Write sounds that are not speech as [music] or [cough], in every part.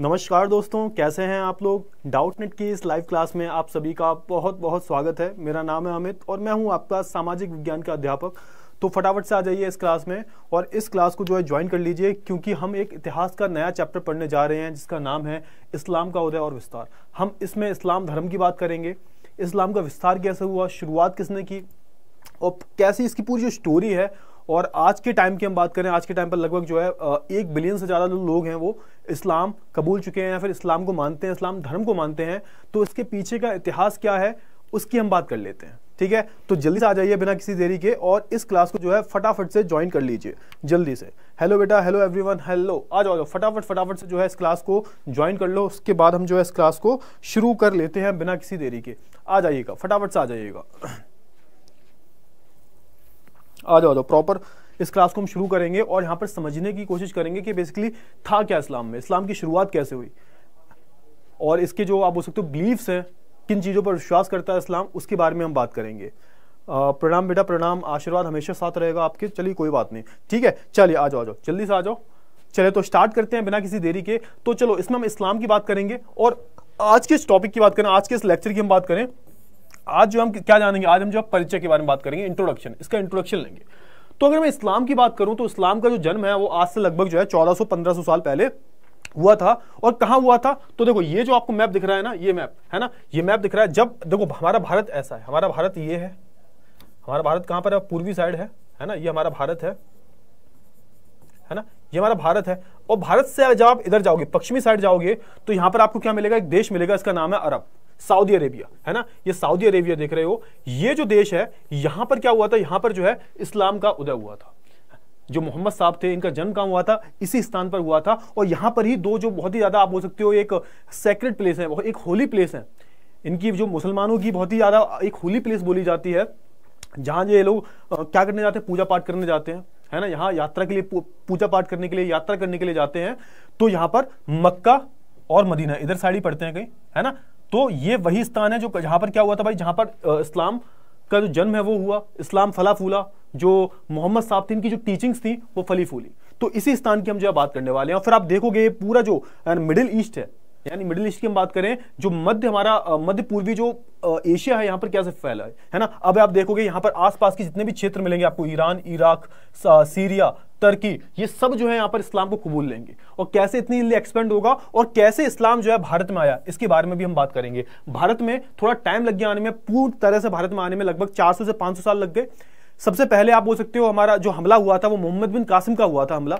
नमस्कार दोस्तों कैसे हैं आप लोग डाउट नेट की इस लाइव क्लास में आप सभी का बहुत बहुत स्वागत है मेरा नाम है अमित और मैं हूं आपका सामाजिक विज्ञान का अध्यापक तो फटाफट से आ जाइए इस क्लास में और इस क्लास को जो है ज्वाइन कर लीजिए क्योंकि हम एक इतिहास का नया चैप्टर पढ़ने जा रहे हैं जिसका नाम है इस्लाम का उदय और विस्तार हम इसमें इस्लाम धर्म की बात करेंगे इस्लाम का विस्तार कैसे हुआ शुरुआत किसने की और कैसी इसकी पूरी जो स्टोरी है और आज के टाइम की हम बात करें आज के टाइम पर लगभग जो है एक बिलियन से ज़्यादा लोग हैं वो इस्लाम कबूल चुके हैं या फिर इस्लाम को मानते हैं इस्लाम धर्म को मानते हैं तो इसके पीछे का इतिहास क्या है उसकी हम बात कर लेते हैं ठीक है तो जल्दी से आ जाइए बिना किसी देरी के और इस क्लास को जो है फटाफट से ज्वाइन कर लीजिए जल्दी से हेलो बेटा हेलो एवरीवन हेलो आ जाओ जाओ फटाफट फटाफट से जो है इस क्लास को ज्वाइन कर लो उसके बाद हम जो है इस क्लास को शुरू कर लेते हैं बिना किसी देरी के आ जाइएगा फटाफट से आ जाइएगा आ जाओ जाओ प्रॉपर इस क्लास को हम शुरू करेंगे और यहाँ पर समझने की कोशिश करेंगे कि बेसिकली था क्या इस्लाम में इस्लाम की शुरुआत कैसे हुई और इसके जो आप बोल सकते हो बिलीव्स हैं किन चीज़ों पर विश्वास करता है इस्लाम उसके बारे में हम बात करेंगे प्रणाम बेटा प्रणाम आशीर्वाद हमेशा साथ रहेगा आपके चलिए कोई बात नहीं ठीक है चलिए आ जाओ आ जाओ जल्दी से आ जाओ चले तो स्टार्ट करते हैं बिना किसी देरी के तो चलो इसमें हम इस्लाम की बात करेंगे और आज के इस टॉपिक की बात करें आज के इस लेक्चर की हम बात करें आज जो हम क्या जानेंगे आज हम जो परिचय के बारे में बात करेंगे इंट्रोडक्शन इसका इंट्रोडक्शन लेंगे तो अगर मैं इस्लाम की बात करूं तो इस्लाम का जो जन्म है वो आज से लगभग जो है चौदह सौ साल पहले हुआ था और कहाँ हुआ था तो देखो ये जो आपको मैप दिख रहा है ना ये मैप है ना ये मैप दिख रहा है जब देखो हमारा भारत ऐसा है हमारा भारत ये है हमारा भारत कहां पर है पूर्वी साइड है है ना ये हमारा भारत है है ना ये हमारा भारत है और भारत से जब आप इधर जाओगे पश्चिमी साइड जाओगे तो यहां पर आपको क्या मिलेगा एक देश मिलेगा इसका नाम है अरब सऊदी अरेबिया है ना ये सऊदी अरेबिया देख रहे हो ये जो देश है यहां पर क्या हुआ था यहां पर जो है इस्लाम का उदय हुआ था जो मोहम्मद साहब थे इनका जन्म कहाँ हुआ था इसी स्थान पर हुआ था और यहाँ पर ही दो जो बहुत ही ज़्यादा आप बोल सकते हो एक सेक्रेट प्लेस है एक होली प्लेस है इनकी जो मुसलमानों की बहुत ही ज़्यादा एक होली प्लेस बोली जाती है जहाँ ये लोग क्या करने जाते हैं पूजा पाठ करने जाते हैं है ना यहाँ यात्रा के लिए पूजा पाठ करने के लिए यात्रा करने के लिए जाते हैं तो यहाँ पर मक्का और मदीना इधर साइड ही पढ़ते हैं कहीं है ना तो ये वही स्थान है जो जहां पर क्या हुआ था भाई जहां पर इस्लाम का जो जन्म है वो हुआ इस्लाम फला फूला जो मोहम्मद साहब थे इनकी जो टीचिंग्स थी वो फली फूली तो इसी स्थान की हम जो बात करने वाले हैं और फिर आप देखोगे ये पूरा जो मिडिल ईस्ट है यानी मिडिल ईस्ट की हम बात करें जो मध्य हमारा मध्य पूर्वी जो एशिया है यहाँ पर कैसे फैला है है ना अब आप देखोगे यहाँ पर आसपास के जितने भी क्षेत्र मिलेंगे आपको ईरान इराक सीरिया तुर्की ये सब जो है यहां पर इस्लाम को कबूल लेंगे और कैसे इतनी जल्दी एक्सपेंड होगा और कैसे इस्लाम जो है भारत में आया इसके बारे में भी हम बात करेंगे भारत में थोड़ा टाइम लग गया आने में पूरी तरह से भारत में आने में लगभग चार से पांच साल लग गए सबसे पहले आप बोल सकते हो हमारा जो हमला हुआ था वो मोहम्मद बिन कासिम का हुआ था हमला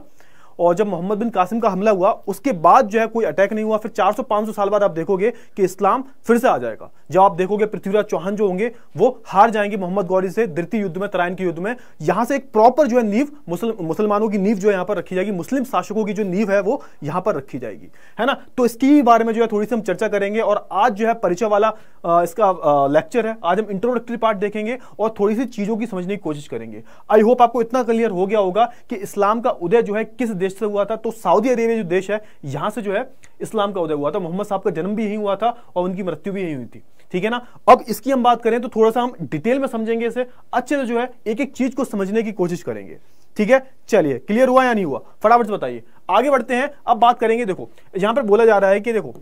और जब मोहम्मद बिन कासिम का हमला हुआ उसके बाद जो है कोई अटैक नहीं हुआ फिर 400-500 साल बाद आप देखोगे कि इस्लाम फिर से आ जाएगा जब आप देखोगे पृथ्वीराज चौहान जो होंगे वो हार जाएंगे मोहम्मद गौरी से द्वितीय युद्ध में तराइन के युद्ध में यहां से एक प्रॉपर जो है नींव मुसलमानों की नींव जो यहां पर रखी जाएगी मुस्लिम शासकों की जो नींव है वो यहां पर रखी जाएगी है ना तो इसके बारे में जो है थोड़ी सी हम चर्चा करेंगे और आज जो है परिचय वाला इसका लेक्चर है आज हम इंट्रोडक्टरी पार्ट देखेंगे और थोड़ी सी चीजों की समझने की कोशिश करेंगे आई होप आपको इतना क्लियर हो गया होगा कि इस्लाम का उदय जो है किस देश से हुआ था तो सऊदी अरेबिया जो देश है यहाँ से जो है इस्लाम का उदय हुआ था मोहम्मद साहब का जन्म भी यही हुआ था और उनकी मृत्यु भी यही हुई थी ठीक है ना अब इसकी हम बात करें तो थोड़ा सा हम डिटेल में समझेंगे इसे अच्छे से जो है एक एक चीज को समझने की कोशिश करेंगे ठीक है चलिए क्लियर हुआ या नहीं हुआ फटाफट से बताइए आगे बढ़ते हैं अब बात करेंगे देखो यहां पर बोला जा रहा है कि देखो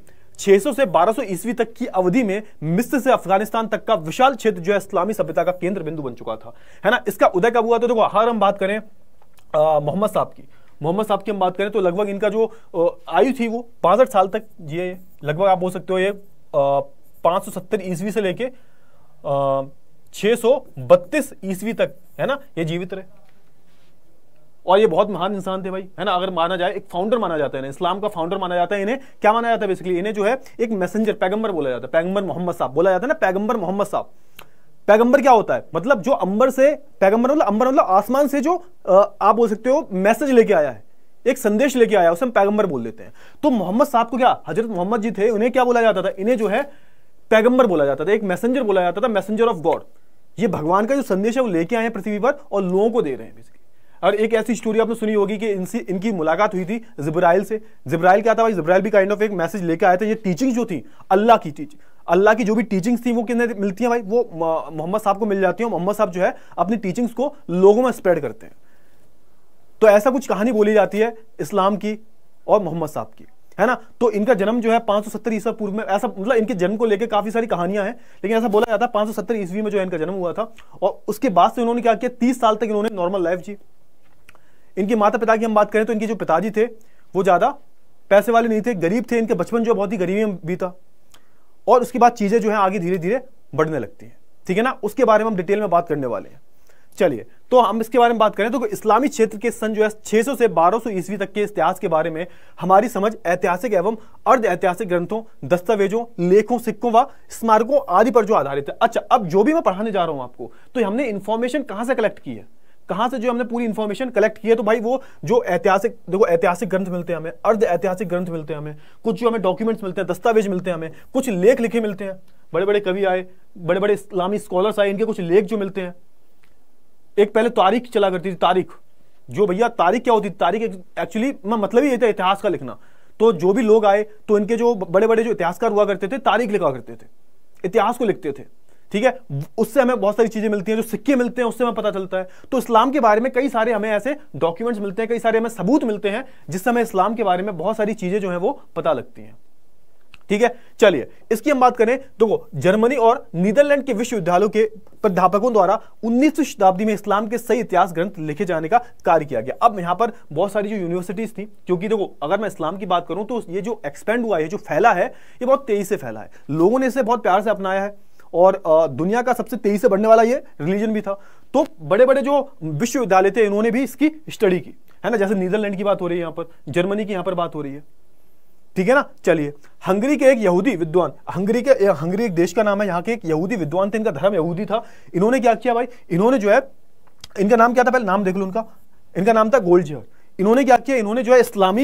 600 से 1200 सौ ईस्वी तक की अवधि में मिस्र से अफगानिस्तान तक का विशाल क्षेत्र जो है इस्लामी सभ्यता का केंद्र बिंदु बन चुका था है ना इसका उदय कब हुआ तो देखो हर हम बात करें मोहम्मद साहब की मोहम्मद साहब की हम बात करें तो लगभग इनका जो आयु थी वो पांसठ साल तक जिए लगभग आप बोल सकते हो ये पांच सौ सत्तर ईस्वी से लेके छह सौ बत्तीस ईस्वी तक है ना ये जीवित रहे और ये बहुत महान इंसान थे भाई है ना अगर माना जाए एक फाउंडर माना जाता है इस्लाम का फाउंडर माना जाता है इन्हें क्या माना जाता है बेसिकली इन्हें जो है एक मैसेंजर पैगंबर बोला जाता है पैगंबर मोहम्मद साहब बोला जाता है ना पैगंबर मोहम्मद साहब पैगंबर क्या होता है मतलब जो अंबर से पैगंबर मतलब अंबर मतलब आसमान से जो आप बोल सकते हो मैसेज लेके आया है एक संदेश लेके आया उसे हम पैगंबर बोल देते हैं तो मोहम्मद साहब को क्या हजरत मोहम्मद जी थे उन्हें क्या बोला जाता था इन्हें जो है पैगंबर बोला जाता था एक मैसेंजर बोला जाता था मैसेंजर ऑफ गॉड ये भगवान का जो संदेश है वो लेके आए हैं पृथ्वी पर और लोगों को दे रहे हैं बेसिकली और एक ऐसी स्टोरी आपने सुनी होगी कि इनसे इनकी मुलाकात हुई थी जिब्राइल से जिब्राइल क्या था भाई जिब्राइल भी काइंड ऑफ एक मैसेज लेके आए थे ये टीचिंग जो थी अल्लाह की टीचिंग अल्लाह की जो भी टीचिंग्स थी वो कितने मिलती हैं भाई वो मोहम्मद साहब को मिल जाती है मोहम्मद साहब जो है अपनी टीचिंग्स को लोगों में स्प्रेड करते हैं तो ऐसा कुछ कहानी बोली जाती है इस्लाम की और मोहम्मद साहब की है ना तो इनका जन्म जो है 570 ईसा पूर्व में ऐसा मतलब इनके जन्म को लेकर काफी सारी कहानियां हैं लेकिन ऐसा बोला जाता है 570 ईस्वी में जो है इनका जन्म हुआ था और उसके बाद से उन्होंने क्या किया तीस साल तक इन्होंने नॉर्मल लाइफ जी इनके माता पिता की हम बात करें तो इनके जो पिताजी थे वो ज्यादा पैसे वाले नहीं थे गरीब थे इनके बचपन जो बहुत ही गरीबी में बीता और उसके बाद चीज़ें जो है आगे धीरे धीरे बढ़ने लगती हैं ठीक है ना उसके बारे में हम डिटेल में बात करने वाले हैं चलिए तो हम इसके बारे में बात करें तो इस्लामी क्षेत्र के सन जो है 600 से 1200 ईस्वी तक के इतिहास के बारे में हमारी समझ ऐतिहासिक एवं अर्ध ऐतिहासिक ग्रंथों दस्तावेजों लेखों सिक्कों व स्मारकों आदि पर जो आधारित है अच्छा अब जो भी मैं पढ़ाने जा रहा हूं आपको तो हमने इन्फॉर्मेशन कहां से कलेक्ट की है कहां से जो हमने पूरी इंफॉर्मेशन कलेक्ट की है तो भाई वो जो ऐतिहासिक देखो ऐतिहासिक ग्रंथ मिलते हैं हमें अर्ध ऐतिहासिक ग्रंथ मिलते हैं हमें कुछ जो हमें डॉक्यूमेंट्स मिलते हैं दस्तावेज मिलते हैं हमें कुछ लेख लिखे मिलते हैं बड़े बड़े कवि आए बड़े बड़े इस्लामी स्कॉलर्स आए इनके कुछ लेख जो मिलते हैं एक पहले तारीख चला करती थी तारीख जो भैया तारीख क्या होती तारीख एक्चुअली मतलब ही ये था इतिहास का लिखना तो जो भी लोग आए तो इनके जो बड़े बड़े जो इतिहासकार हुआ करते थे तारीख लिखा करते थे इतिहास को लिखते थे ठीक है उससे हमें बहुत सारी चीजें मिलती हैं जो सिक्के मिलते हैं उससे हमें पता चलता है तो इस्लाम के बारे में कई सारे हमें ऐसे डॉक्यूमेंट्स मिलते हैं कई सारे हमें सबूत मिलते हैं जिससे हमें इस्लाम के बारे में बहुत सारी चीजें जो है वो पता लगती हैं ठीक है चलिए इसकी हम बात करें देखो जर्मनी और नीदरलैंड के विश्वविद्यालयों के प्राध्यापकों द्वारा उन्नीसवीं शताब्दी में इस्लाम के सही इतिहास ग्रंथ लिखे जाने का कार्य किया गया अब यहां पर बहुत सारी जो यूनिवर्सिटीज थी क्योंकि देखो अगर मैं इस्लाम की बात करूं तो ये जो एक्सपेंड हुआ है जो फैला है ये बहुत तेजी से फैला है लोगों ने इसे बहुत प्यार से अपनाया है और दुनिया का सबसे तेजी से बढ़ने वाला ये रिलीजन भी था तो बड़े बड़े जो विश्वविद्यालय थे इन्होंने भी इसकी स्टडी की है ना जैसे नीदरलैंड की बात हो रही है यहाँ पर जर्मनी की यहाँ पर बात हो रही है ठीक है ना चलिए हंगरी के एक यहूदी विद्वान हंगरी के हंगरी एक देश का नाम है यहाँ के एक यहूदी विद्वान थे इनका धर्म यहूदी था इन्होंने क्या किया भाई इन्होंने जो है इनका नाम क्या था पहले नाम देख लो उनका इनका नाम था गोल्ड इन्होंने क्या किया इन्होंने जो है इस्लामी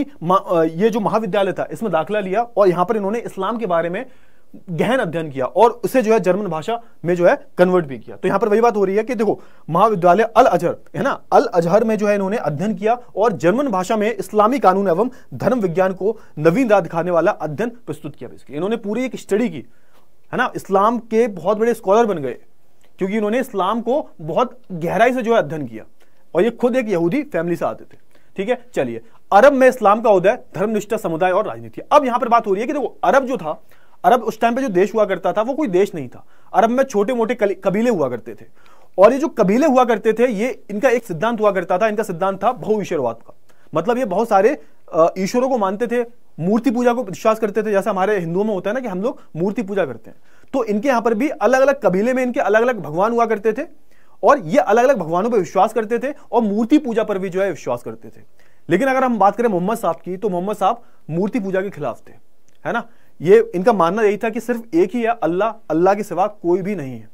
ये जो महाविद्यालय था इसमें दाखिला लिया और यहां पर इन्होंने इस्लाम के बारे में गहन अध्ययन किया और उसे जो है जर्मन भाषा में जो है कन्वर्ट भी किया तो यहां पर वही बात हो रही है कि देखो महाविद्यालय अल अजहर है ना अल अजहर में जो है इन्होंने अध्ययन किया और जर्मन भाषा में इस्लामी कानून एवं धर्म विज्ञान को नवीन राह दिखाने वाला अध्ययन प्रस्तुत किया इन्होंने पूरी एक स्टडी की है ना इस्लाम के बहुत बड़े स्कॉलर बन गए क्योंकि इन्होंने इस्लाम को बहुत गहराई से जो है अध्ययन किया और ये खुद एक यहूदी फैमिली से आते थे ठीक है चलिए अरब में इस्लाम का उदय धर्मनिष्ठा समुदाय और राजनीति अब यहां पर बात हो रही है कि देखो अरब जो था अरब उस टाइम पे जो देश हुआ करता था वो कोई देश नहीं था अरब में छोटे मोटे कबीले हुआ करते थे और ये जो कबीले हुआ करते थे ये इनका एक सिद्धांत हुआ करता था इनका सिद्धांत था बहु ईश्वरवाद का मतलब ये बहुत सारे ईश्वरों को मानते थे मूर्ति पूजा को विश्वास करते थे जैसा हमारे हिंदुओं में होता है ना कि हम लोग मूर्ति पूजा करते हैं तो इनके यहाँ पर भी अलग अलग कबीले में इनके अलग अलग भगवान हुआ करते थे और ये अलग अलग भगवानों पर विश्वास करते थे और मूर्ति पूजा पर भी जो है विश्वास करते थे लेकिन अगर हम बात करें मोहम्मद साहब की तो मोहम्मद साहब मूर्ति पूजा के खिलाफ थे है ना ये इनका मानना यही था कि सिर्फ एक ही है अल्लाह अल्लाह के सिवा कोई भी नहीं है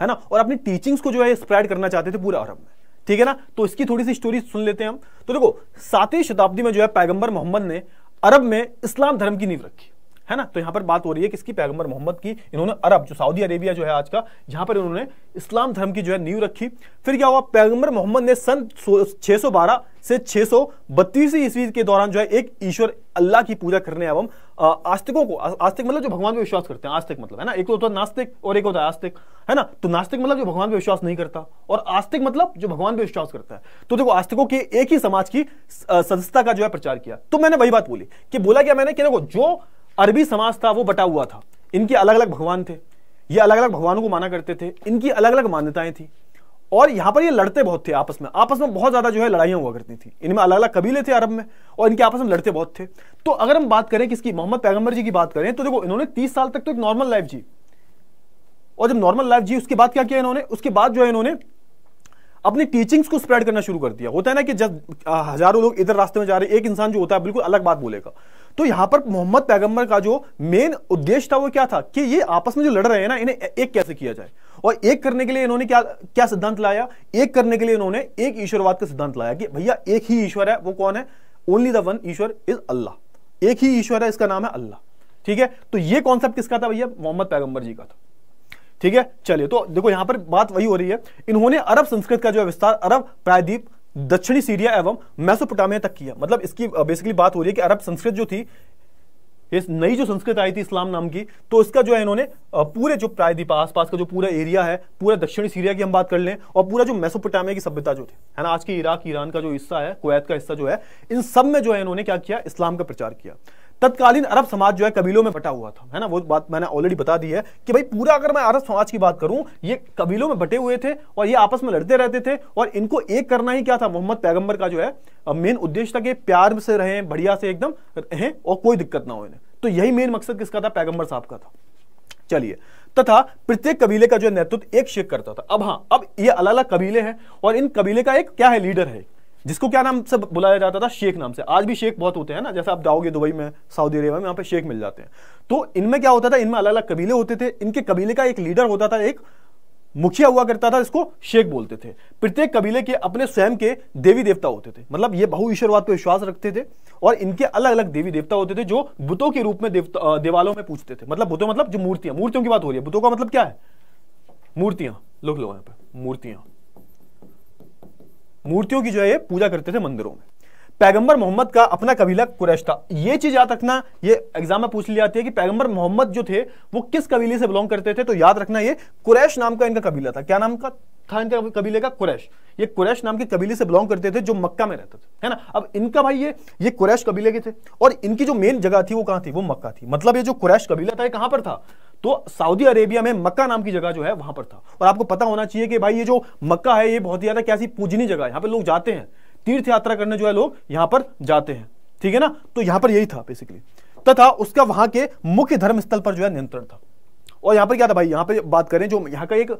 है ना और अपनी टीचिंग्स को जो है स्प्रेड करना चाहते थे पूरे अरब में ठीक है ना तो इसकी थोड़ी सी स्टोरी सुन लेते हैं हम तो देखो सातवीं शताब्दी में जो है पैगंबर मोहम्मद ने अरब में इस्लाम धर्म की नींव रखी है ना तो यहां पर बात हो रही है किसकी पैगंबर मोहम्मद की इन्होंने अरब जो सऊदी अरेबिया जो है आज का यहां पर इन्होंने इस्लाम धर्म की जो है नींव रखी फिर क्या हुआ पैगंबर मोहम्मद ने सन 612 से 632 ईस्वी के दौरान जो है एक ईश्वर अल्लाह की पूजा करने एवं आस्तिकों को आस्तिक मतलब जो भगवान पे विश्वास करते हैं आस्तिक मतलब है ना एक होता है नास्तिक और एक होता है आस्तिक है ना तो नास्तिक मतलब जो भगवान पे विश्वास नहीं करता और आस्तिक मतलब जो भगवान पे विश्वास करता है तो देखो आस्तिकों की एक ही समाज की सदस्यता का जो है प्रचार किया तो मैंने वही बात बोली कि बोला क्या मैंने कि देखो जो अरबी समाज था वो बटा हुआ था इनके अलग अलग भगवान थे ये अलग अलग भगवानों को माना करते थे इनकी अलग अलग मान्यताएं थी और यहां पर ये लड़ते बहुत थे आपस में आपस में बहुत ज्यादा जो है लड़ाइयां हुआ करती थी इनमें अलग अलग कबीले थे अरब में और इनके आपस में लड़ते बहुत थे तो अगर हम बात करें किसकी मोहम्मद पैगंबर जी की बात करें तो देखो इन्होंने तीस साल तक तो एक नॉर्मल लाइफ जी और जब नॉर्मल लाइफ जी उसके बाद क्या किया इन्होंने उसके बाद जो है इन्होंने अपनी टीचिंग्स को स्प्रेड करना शुरू कर दिया होता है ना कि जब हजारों लोग इधर रास्ते में जा रहे हैं एक इंसान जो होता है बिल्कुल अलग बात बोलेगा तो यहां पर मोहम्मद पैगंबर का जो मेन उद्देश्य था वो क्या था कि ये आपस में जो लड़ रहे हैं ना इन्हें एक कैसे किया जाए और एक करने के लिए इन्होंने क्या क्या सिद्धांत लाया एक करने के लिए इन्होंने एक ईश्वरवाद का सिद्धांत लाया कि भैया एक ही ईश्वर है वो कौन है only the one Ishwar is Allah एक ही ईश्वर है इसका नाम है अल्लाह ठीक है तो ये कॉन्सेप्ट किसका था भैया मोहम्मद पैगंबर जी का था ठीक है चलिए तो देखो यहां पर बात वही हो रही है इन्होंने अरब संस्कृत का जो विस्तार अरब प्रायद्वीप दक्षिणी सीरिया एवं मैसोपोटामिया तक किया मतलब इसकी बेसिकली बात हो रही है कि अरब संस्कृत जो थी इस नई जो संस्कृत आई थी इस्लाम नाम की तो इसका जो है इन्होंने पूरे जो प्रायद्वीप आसपास का जो पूरा एरिया है पूरा दक्षिणी सीरिया की हम बात कर लें और पूरा जो मेसोपोटामिया की सभ्यता जो थी है ना आज के इराक ईरान का जो हिस्सा है कुवैत का हिस्सा जो है इन सब में जो है इन्होंने क्या किया इस्लाम का प्रचार किया तत्कालीन अरब समाज जो है कबीलों में बटा हुआ था है ना वो बात मैंने ऑलरेडी बता दी है कि भाई पूरा अगर मैं अरब समाज की बात करूं ये कबीलों में बटे हुए थे और ये आपस में लड़ते रहते थे और इनको एक करना ही क्या था मोहम्मद पैगंबर का जो है मेन उद्देश्य था कि प्यार से रहें बढ़िया से एकदम रहें और कोई दिक्कत ना हो इन्हें तो यही मेन मकसद किसका था पैगंबर साहब का था चलिए तथा प्रत्येक कबीले का जो नेतृत्व एक शेख करता था अब हाँ अब ये अलग अलग कबीले हैं और इन कबीले का एक क्या है लीडर है जिसको क्या नाम से बुलाया जाता था शेख नाम से आज भी शेख बहुत होते हैं ना जैसे आप जाओगे दुबई में सऊदी अरेबिया में यहाँ पे शेख मिल जाते हैं तो इनमें क्या होता था इनमें अलग अलग कबीले होते थे इनके कबीले का एक लीडर होता था एक मुखिया हुआ करता था इसको शेख बोलते थे प्रत्येक कबीले के अपने स्वयं के देवी देवता होते थे मतलब ये बहु ईश्वरवाद पर विश्वास रखते थे और इनके अलग अलग देवी देवता होते थे जो बुतों के रूप में देवता देवालों में पूछते थे मतलब बुतों मतलब जो मूर्तियां मूर्तियों की बात हो रही है बुतों का मतलब क्या है मूर्तियां लोग लो यहाँ पर मूर्तियां मूर्तियों की जो है पूजा करते थे मंदिरों में पैगंबर मोहम्मद का अपना कबीला कुरैश था ये चीज याद रखना ये एग्जाम में पूछ ली जाती है कि पैगंबर मोहम्मद जो थे वो किस कबीले से बिलोंग करते थे तो याद रखना ये कुरैश नाम का इनका कबीला था क्या नाम का खान का कबीले का कुरैश ये कुरैश नाम के कबीले से बिलोंग करते थे जो मक्का में रहते थे है ना अब इनका भाई ये ये कुरैश कबीले के थे और इनकी जो मेन जगह थी वो कहाँ थी वो मक्का थी मतलब ये जो कुरैश कबीला था ये कहाँ पर था तो सऊदी अरेबिया में मक्का नाम की जगह जो है वहां पर था और आपको पता होना चाहिए कि भाई ये जो मक्का है ये बहुत ही ज्यादा कैसी पूजनी जगह है यहाँ पर लोग जाते हैं तीर्थ यात्रा करने जो है लोग यहाँ पर जाते हैं ठीक है ना तो यहाँ पर यही था बेसिकली तथा उसका वहां के मुख्य धर्म स्थल पर जो है नियंत्रण था और यहाँ पर क्या था भाई यहाँ पर बात करें जो यहाँ का एक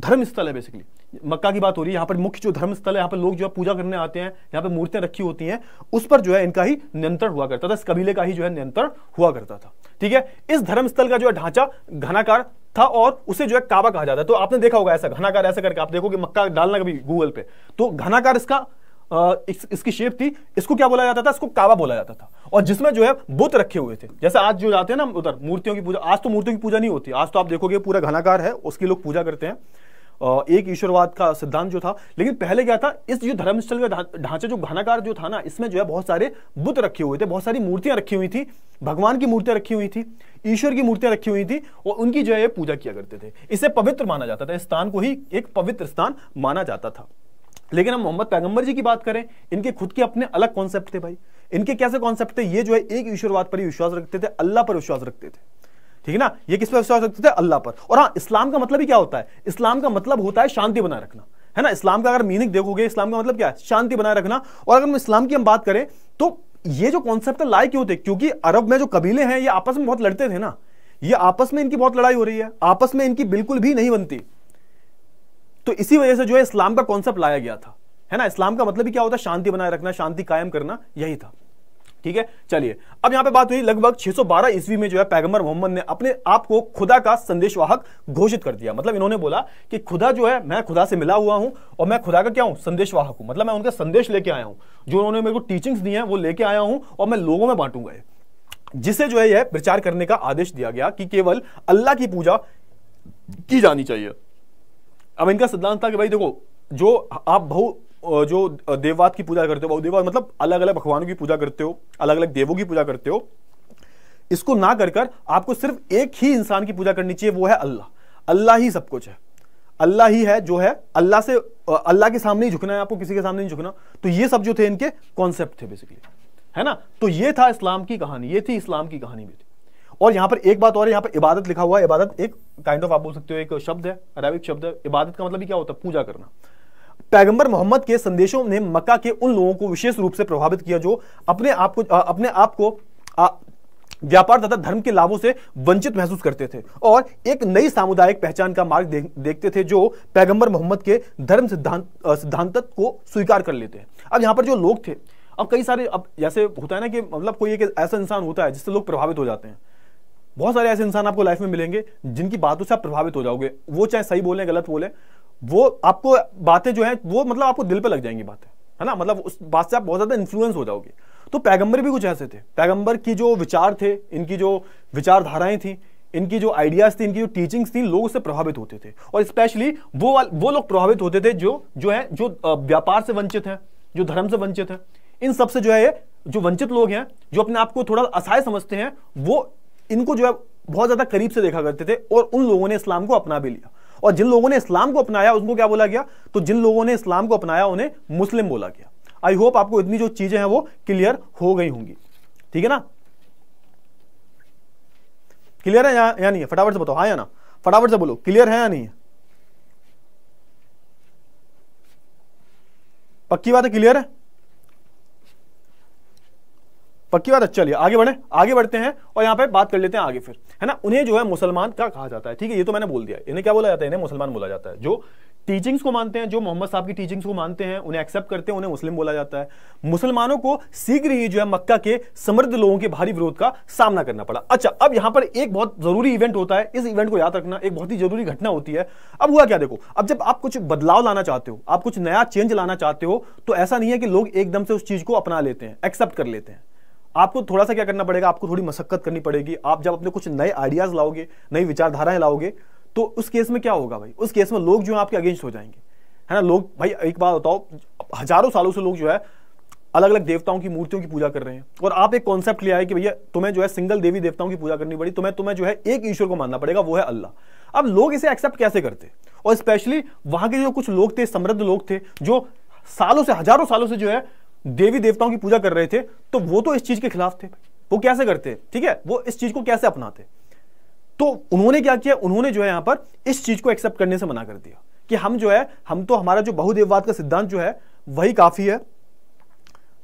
धर्म स्थल है बेसिकली मक्का की बात हो रही है यहाँ पर मुख्य जो धर्म स्थल है यहाँ पर लोग जो है पूजा करने आते हैं यहाँ पर मूर्तियां रखी होती हैं उस पर जो है इनका ही नियंत्रण हुआ करता था इस कबीले का ही जो है नियंत्रण हुआ करता था ठीक है इस धर्म स्थल का जो है ढांचा घनाकार था और उसे जो है काबा कहा जाता है तो आपने देखा होगा ऐसा घनाकार ऐसा करके आप देखोगे मक्का डालना कभी गूगल पे तो घनाकार इसका इस, इसकी शेप थी इसको क्या बोला जाता था इसको कावा बोला जाता था और जिसमें जो है बुत रखे हुए थे जैसे आज जो जाते हैं ना उधर मूर्तियों की पूजा आज तो मूर्तियों की पूजा नहीं होती आज तो आप देखोगे पूरा घनाकार है उसकी लोग पूजा करते हैं एक ईश्वरवाद का सिद्धांत जो था लेकिन पहले क्या था इस जो धर्मस्थल का ढांचे जो घनाकार जो था ना इसमें जो है बहुत सारे बुत रखे हुए थे बहुत सारी मूर्तियां रखी हुई थी भगवान की मूर्तियां रखी हुई थी ईश्वर की मूर्तियां रखी हुई थी और उनकी जो है पूजा किया करते थे इसे पवित्र माना जाता था इस स्थान को ही एक पवित्र स्थान माना जाता था लेकिन हम मोहम्मद पैगंबर जी की बात करें इनके खुद के अपने अलग कॉन्सेप्ट थे भाई इनके कैसे कॉन्सेप्ट थे ये जो है एक ईश्वरवाद पर ही विश्वास रखते थे अल्लाह पर विश्वास रखते थे ठीक है ना ये किस पर विश्वास रखते थे अल्लाह पर और हाँ इस्लाम का मतलब ही क्या होता है इस्लाम का मतलब होता है शांति बनाए रखना है ना इस्लाम का अगर मीनिंग देखोगे इस्लाम का मतलब क्या है शांति बनाए रखना और अगर हम इस्लाम की हम बात करें तो ये जो कॉन्सेप्ट लाए क्यों थे क्योंकि अरब में जो कबीले हैं ये आपस में बहुत लड़ते थे ना ये आपस में इनकी बहुत लड़ाई हो रही है आपस में इनकी बिल्कुल भी नहीं बनती तो इसी वजह से जो है इस्लाम का कॉन्सेप्ट लाया गया था है ना इस्लाम का मतलब ही क्या होता है शांति बनाए रखना शांति कायम करना यही था ठीक है चलिए अब यहां पे बात हुई लगभग 612 ईस्वी में जो है पैगंबर मोहम्मद ने अपने आप को खुदा का संदेशवाहक घोषित कर दिया मतलब इन्होंने बोला कि खुदा जो है मैं खुदा से मिला हुआ हूं और मैं खुदा का क्या हूं संदेशवाहक हूं मतलब मैं उनका संदेश लेके आया हूं जो उन्होंने मेरे को टीचिंग्स दी है वो लेके आया हूं और मैं लोगों में बांटूंगा जिसे जो है यह प्रचार करने का आदेश दिया गया कि केवल अल्लाह की पूजा की जानी चाहिए अब इनका सिद्धांत था कि भाई देखो जो आप बहु जो देववाद की पूजा करते हो बहुदेववाद मतलब अलग अलग भगवानों की पूजा करते हो अलग अलग देवों की पूजा करते हो इसको ना कर कर आपको सिर्फ एक ही इंसान की पूजा करनी चाहिए वो है अल्लाह अल्लाह ही सब कुछ है अल्लाह ही है जो है अल्लाह से अल्लाह के सामने ही झुकना है आपको किसी के सामने नहीं झुकना तो ये सब जो थे इनके कॉन्सेप्ट थे बेसिकली है ना तो ये था इस्लाम की कहानी ये थी इस्लाम की कहानी भी थी और यहाँ पर एक बात और यहाँ पर इबादत लिखा हुआ है इबादत एक काइंड ऑफ आप बोल सकते हो एक शब्द है अरेबिक शब्द है इबादत का मतलब क्या होता है पूजा करना पैगंबर मोहम्मद के संदेशों ने मक्का के उन लोगों को विशेष रूप से प्रभावित किया जो अपने आप को अपने आप को व्यापार तथा धर्म के लाभों से वंचित महसूस करते थे और एक नई सामुदायिक पहचान का मार्ग देखते थे जो पैगंबर मोहम्मद के धर्म सिद्धांत सिद्धांत को स्वीकार कर लेते हैं अब यहाँ पर जो लोग थे अब कई सारे अब जैसे होता है ना कि मतलब कोई एक ऐसा इंसान होता है जिससे लोग प्रभावित हो जाते हैं बहुत सारे ऐसे इंसान आपको लाइफ में मिलेंगे जिनकी बातों से आप प्रभावित हो जाओगे वो चाहे सही बोले गलत बोले वो आपको बातें जो है वो मतलब आपको दिल पर लग जाएंगी बातें है ना मतलब उस बात से आप बहुत ज़्यादा इन्फ्लुएंस हो जाओगे तो पैगंबर भी कुछ ऐसे थे पैगंबर की जो विचार थे इनकी जो विचारधाराएं थी इनकी जो आइडियाज थी इनकी जो टीचिंग्स थी लोग उससे प्रभावित होते थे और स्पेशली वो वो लोग प्रभावित होते थे जो जो है जो व्यापार से वंचित हैं जो धर्म से वंचित हैं इन सबसे जो है जो वंचित लोग हैं जो अपने आप को थोड़ा असहाय समझते हैं वो इनको जो है बहुत ज्यादा करीब से देखा करते थे और उन लोगों ने इस्लाम को अपना भी लिया और जिन लोगों ने इस्लाम को अपनाया उनको क्या बोला गया तो जिन लोगों ने इस्लाम को अपनाया उन्हें मुस्लिम बोला गया आई होप आपको इतनी जो चीजें हैं वो क्लियर हो गई होंगी ठीक है ना क्लियर है या, या नहीं है फटाफट से बताओ हाँ या ना फटाफट से बोलो क्लियर है या नहीं है पक्की बात है क्लियर है पक्की बात चलिए आगे बढ़े आगे बढ़ते हैं और यहाँ पे बात कर लेते हैं आगे फिर है ना उन्हें जो है मुसलमान का कहा जाता है ठीक है ये तो मैंने बोल दिया इन्हें क्या बोला जाता है इन्हें मुसलमान बोला जाता है जो टीचिंग्स को मानते हैं जो मोहम्मद साहब की टीचिंग्स को मानते हैं उन्हें एक्सेप्ट करते हैं उन्हें मुस्लिम बोला जाता है मुसलमानों को शीघ्र ही जो है मक्का के समृद्ध लोगों के भारी विरोध का सामना करना पड़ा अच्छा अब यहां पर एक बहुत जरूरी इवेंट होता है इस इवेंट को याद रखना एक बहुत ही जरूरी घटना होती है अब हुआ क्या देखो अब जब आप कुछ बदलाव लाना चाहते हो आप कुछ नया चेंज लाना चाहते हो तो ऐसा नहीं है कि लोग एकदम से उस चीज को अपना लेते हैं एक्सेप्ट कर लेते हैं आपको थोड़ा सा क्या करना पड़ेगा आपको थोड़ी मशक्कत करनी पड़ेगी आप जब अपने कुछ नए आइडियाज लाओगे नई विचारधाराएं लाओगे तो उस केस में क्या होगा भाई उस केस में लोग जो है आपके अगेंस्ट हो जाएंगे है ना लोग भाई एक बात बताओ हजारों सालों से लोग जो है अलग अलग देवताओं की मूर्तियों की पूजा कर रहे हैं और आप एक कॉन्सेप्ट ले आए कि भैया तुम्हें जो है सिंगल देवी देवताओं की पूजा करनी पड़ी तुम्हें तुम्हें जो है एक ईश्वर को मानना पड़ेगा वो है अल्लाह अब लोग इसे एक्सेप्ट कैसे करते और स्पेशली वहां के जो कुछ लोग थे समृद्ध लोग थे जो सालों से हजारों सालों से जो है देवी देवताओं की पूजा कर रहे थे तो वो तो इस चीज के खिलाफ थे वो कैसे करते ठीक है वो इस चीज को कैसे अपनाते तो उन्होंने क्या किया उन्होंने जो है यहां पर इस चीज को एक्सेप्ट करने से मना कर दिया कि हम जो है हम तो हमारा जो बहुदेववाद का सिद्धांत जो है वही काफी है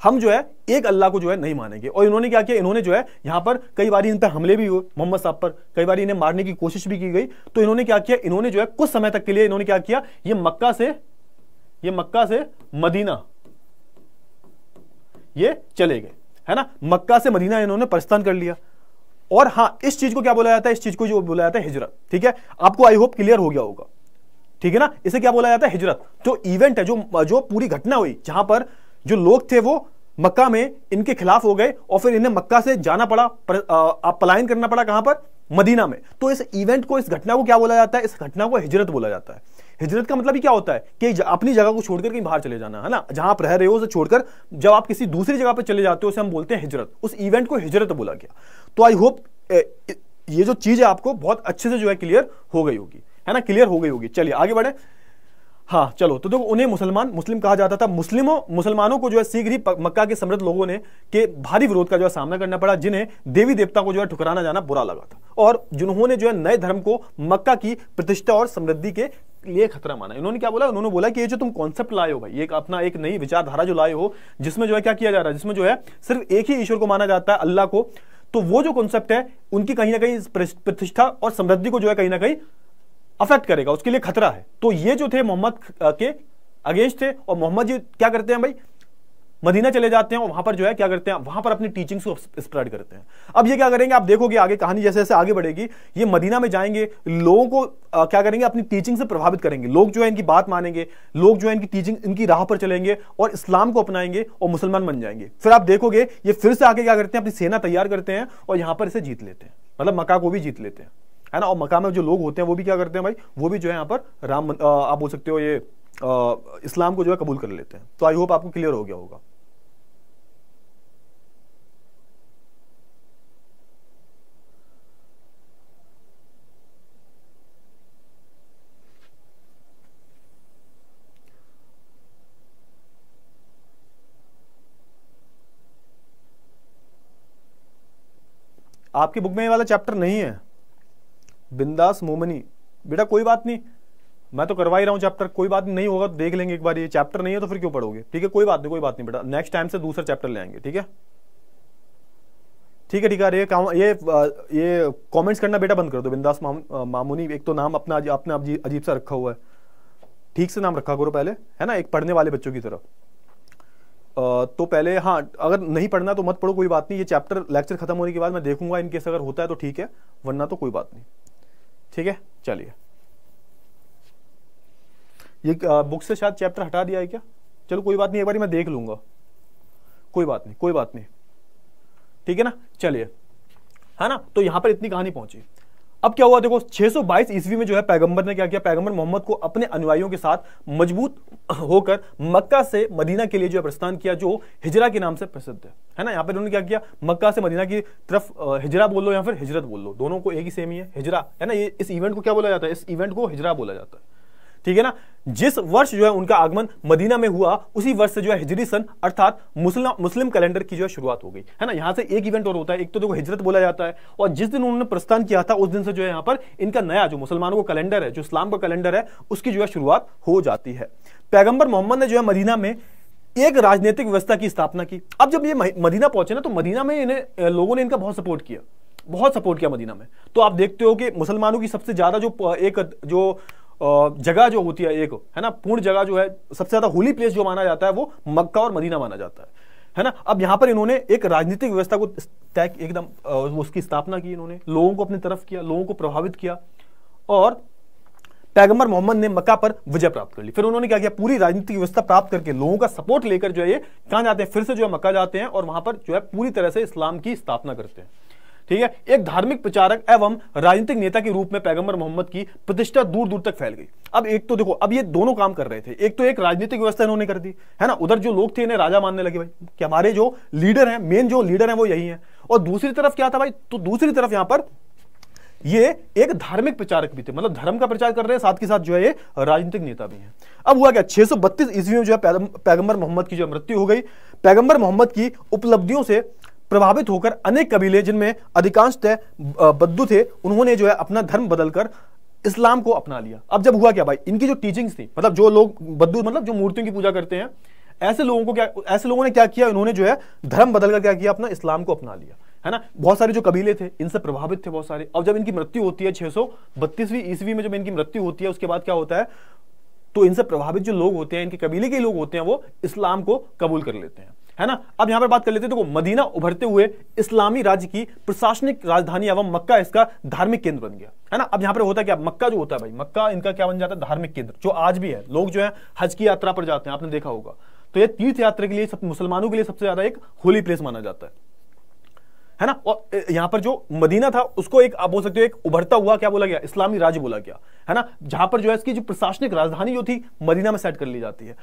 हम जो है एक अल्लाह को जो है नहीं मानेंगे और इन्होंने क्या किया इन्होंने जो है यहां पर कई बार इन पर हमले भी हुए मोहम्मद साहब पर कई बार इन्हें मारने की कोशिश भी की गई तो इन्होंने क्या किया इन्होंने जो है कुछ समय तक के लिए इन्होंने क्या किया ये मक्का से ये मक्का से मदीना ये चले गए है ना मक्का से मदीना इन्होंने प्रस्थान कर लिया और हाँ इस चीज को क्या बोला जाता है इस चीज को जो बोला जाता है हिजरत ठीक है आपको आई होप क्लियर हो गया होगा ठीक है ना इसे क्या बोला जाता है हिजरत जो इवेंट है जो जो पूरी घटना हुई जहां पर जो लोग थे वो मक्का में इनके खिलाफ हो गए और फिर इन्हें मक्का से जाना पड़ा पर, आ, पलायन करना पड़ा कहां पर मदीना में तो इस इवेंट को इस घटना को क्या बोला जाता है इस घटना को हिजरत बोला जाता है हिजरत का मतलब ही क्या होता है कि अपनी जगह को छोड़कर कहीं बाहर चले जाना है ना जहां आप रह रहे हो उसे छोड़कर जब आप किसी दूसरी जगह पर चले जाते हो उसे हम बोलते हैं हिजरत उस इवेंट को हिजरत बोला गया तो आई होप ये जो चीज है आपको बहुत अच्छे से जो है क्लियर हो गई होगी है ना क्लियर हो गई होगी चलिए आगे बढ़े हाँ चलो तो देखो उन्हें मुसलमान मुस्लिम कहा जाता था मुस्लिमों मुसलमानों को जो है शीघ्र ही मक्का के समृद्ध लोगों ने के भारी विरोध का जो है सामना करना पड़ा जिन्हें देवी देवता को जो है ठुकराना जाना बुरा लगा था और जिन्होंने जो है नए धर्म को मक्का की प्रतिष्ठा और समृद्धि के लिए खतरा माना इन्होंने क्या बोला उन्होंने बोला कि ये जो तुम कॉन्सेप्ट लाए हो भाई एक अपना एक नई विचारधारा जो लाए हो जिसमें जो है क्या किया जा रहा है जिसमें जो है सिर्फ एक ही ईश्वर को माना जाता है अल्लाह को तो वो जो कॉन्सेप्ट है उनकी कहीं ना कहीं प्रतिष्ठा और समृद्धि को जो है कहीं ना कहीं अफेक्ट करेगा उसके लिए खतरा है तो ये जो थे मोहम्मद के अगेंस्ट थे और मोहम्मद जी क्या करते हैं भाई मदीना चले जाते हैं और वहां पर जो है क्या करते हैं वहां पर अपनी टीचिंग्स को स्प्रेड करते हैं अब ये क्या करेंगे आप देखोगे आगे कहानी जैसे जैसे आगे बढ़ेगी ये मदीना में जाएंगे लोगों को आ, क्या करेंगे अपनी टीचिंग से प्रभावित करेंगे लोग जो है इनकी बात मानेंगे लोग जो है इनकी टीचिंग इनकी राह पर चलेंगे और इस्लाम को अपनाएंगे और मुसलमान बन जाएंगे फिर आप देखोगे ये फिर से आगे क्या करते हैं अपनी सेना तैयार करते हैं और यहां पर इसे जीत लेते हैं मतलब मका को भी जीत लेते हैं है ना और मका में जो लोग होते हैं वो भी क्या करते हैं भाई वो भी जो है यहाँ पर राम आप बोल सकते हो ये इस्लाम को जो है कबूल कर लेते हैं तो आई होप आपको क्लियर हो गया होगा आपकी बुक में ये वाला चैप्टर नहीं है बिंदास मोमनी बेटा कोई बात नहीं मैं तो करवा ही रहा हूँ चैप्टर कोई बात नहीं होगा तो देख लेंगे एक बार ये चैप्टर नहीं है तो फिर क्यों पढ़ोगे ठीक है कोई बात नहीं कोई बात नहीं बेटा नेक्स्ट टाइम से दूसरा चैप्टर ले आएंगे ठीक है ठीक है ठीक है अरे ये ये कमेंट्स करना बेटा बंद कर दो बिंदास माम, मामूनी एक तो नाम अपना आपने अजीब सा रखा हुआ है ठीक से नाम रखा करो पहले है ना एक पढ़ने वाले बच्चों की तरफ तो पहले हाँ अगर नहीं पढ़ना तो मत पढ़ो कोई बात नहीं ये चैप्टर लेक्चर खत्म होने के बाद मैं देखूंगा इनकेस अगर होता है तो ठीक है वरना तो कोई बात नहीं ठीक है चलिए ये बुक से शायद चैप्टर हटा दिया है क्या चलो कोई बात नहीं एक बार मैं देख लूंगा कोई बात नहीं कोई बात नहीं ठीक है ना चलिए है ना तो यहां पर इतनी कहानी पहुंची अब क्या हुआ देखो 622 सौ ईस्वी में जो है पैगंबर ने क्या किया पैगंबर मोहम्मद को अपने अनुयायियों के साथ मजबूत [clears throat] होकर मक्का से मदीना के लिए जो है प्रस्थान किया जो हिजरा के नाम से प्रसिद्ध है है ना यहाँ पर उन्होंने क्या किया मक्का से मदीना की तरफ हिजरा बोल लो या फिर हिजरत बोल लो दोनों को एक ही सेम ही है हिजरा है ना ये इस इवेंट को क्या बोला जाता है इस इवेंट को हिजरा बोला जाता है ठीक है ना जिस वर्ष जो है उनका आगमन मदीना में हुआ उसी वर्ष से जो है हिजरी सन अर्थात मुस्लिम मुस्लिम कैलेंडर की जो है शुरुआत हो गई है ना यहां से एक इवेंट और होता है एक तो देखो हिजरत बोला जाता है और जिस दिन उन्होंने प्रस्थान किया था उस दिन से जो है यहां पर इनका नया जो मुसलमानों का कैलेंडर है जो इस्लाम का कैलेंडर है उसकी जो है शुरुआत हो जाती है पैगम्बर मोहम्मद ने जो है मदीना में एक राजनीतिक व्यवस्था की स्थापना की अब जब ये मदीना पहुंचे ना तो मदीना में इन्हें लोगों ने इनका बहुत सपोर्ट किया बहुत सपोर्ट किया मदीना में तो आप देखते हो कि मुसलमानों की सबसे ज्यादा जो एक जो जगह जो होती है एक है ना पूर्ण जगह जो है सबसे ज्यादा होली प्लेस जो माना जाता है वो मक्का और मदीना माना जाता है है ना अब यहां पर इन्होंने एक राजनीतिक व्यवस्था को तय एकदम उसकी स्थापना की इन्होंने लोगों को अपनी तरफ किया लोगों को प्रभावित किया और पैगंबर मोहम्मद ने मक्का पर विजय प्राप्त कर ली फिर उन्होंने क्या किया पूरी राजनीतिक व्यवस्था प्राप्त करके लोगों का सपोर्ट लेकर जो है ये कहां जाते हैं फिर से जो है मक्का जाते हैं और वहां पर जो है पूरी तरह से इस्लाम की स्थापना करते हैं ठीक है एक धार्मिक प्रचारक एवं राजनीतिक नेता के रूप में पैगंबर मोहम्मद की प्रतिष्ठा दूर दूर तक फैल गई अब एक तो देखो अब ये दोनों काम कर रहे थे एक तो एक राजनीतिक व्यवस्था इन्होंने कर दी है ना उधर जो लोग थे इन्हें राजा मानने लगे भाई कि हमारे जो लीडर हैं मेन जो लीडर हैं वो यही है और दूसरी तरफ क्या था भाई तो दूसरी तरफ यहां पर ये एक धार्मिक प्रचारक भी थे मतलब धर्म का प्रचार कर रहे हैं साथ के साथ जो है ये राजनीतिक नेता भी हैं अब हुआ क्या 632 ईस्वी में जो है पैगंबर मोहम्मद की जो मृत्यु हो गई पैगंबर मोहम्मद की उपलब्धियों से प्रभावित होकर अनेक कबीले जिनमें अधिकांशतः बद्दू थे उन्होंने जो है अपना धर्म बदलकर इस्लाम को अपना लिया अब जब हुआ क्या भाई इनकी जो टीचिंग्स थी मतलब जो लोग बद्दू मतलब जो मूर्तियों की पूजा करते हैं ऐसे लोगों को क्या ऐसे लोगों ने क्या किया उन्होंने जो है धर्म बदलकर क्या किया अपना इस्लाम को अपना लिया है ना बहुत सारे जो कबीले थे इनसे प्रभावित थे बहुत सारे अब जब इनकी मृत्यु होती है छह सौ बत्तीसवीं ईस्वी में जब इनकी मृत्यु होती है उसके बाद क्या होता है तो इनसे प्रभावित जो लोग होते हैं इनके कबीले के लोग होते हैं वो इस्लाम को कबूल कर लेते हैं है ना अब यहां पर बात कर लेते हैं देखो मदीना उभरते हुए इस्लामी राज्य की प्रशासनिक राजधानी एवं मक्का इसका धार्मिक केंद्र बन गया है ना अब यहां पर होता क्या मक्का जो होता है भाई मक्का इनका क्या बन जाता है धार्मिक केंद्र जो आज भी है लोग जो है हज की यात्रा पर जाते हैं आपने देखा होगा तो यह तीर्थ यात्रा के लिए सब मुसलमानों के लिए सबसे ज्यादा एक होली प्लेस माना जाता है है ना और यहां पर जो मदीना था उसको एक आप बोल सकते हो एक उभरता हुआ क्या बोला गया इस्लामी राज्य बोला गया है ना जहां पर जो है इसकी जो प्रशासनिक राजधानी जो थी मदीना में सेट कर ली जाती है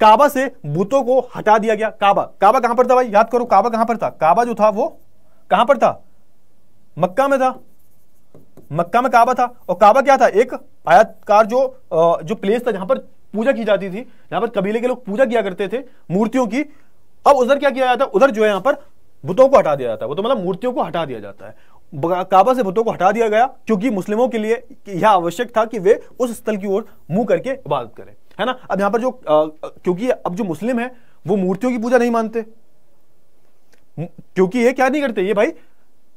काबा से बुतों को हटा दिया गया काबा काबा कहां पर था भाई याद करो काबा कहां पर था काबा जो था वो कहां पर था मक्का में था मक्का में काबा था और काबा क्या था एक आयातकार जो जो प्लेस था जहां पर पूजा की जाती थी जहां पर कबीले के लोग पूजा किया करते थे मूर्तियों की अब उधर क्या किया जाता है उधर जो है यहां पर बुतों को हटा दिया जाता है वो तो मतलब मूर्तियों को हटा दिया जाता है काबा से बुतों को हटा दिया गया क्योंकि मुस्लिमों के लिए यह आवश्यक था कि वे उस स्थल की ओर मुंह करके इबादत करें है ना अब यहां पर जो आ, क्योंकि अब जो मुस्लिम है वो मूर्तियों की पूजा नहीं मानते क्योंकि ये क्या नहीं करते ये भाई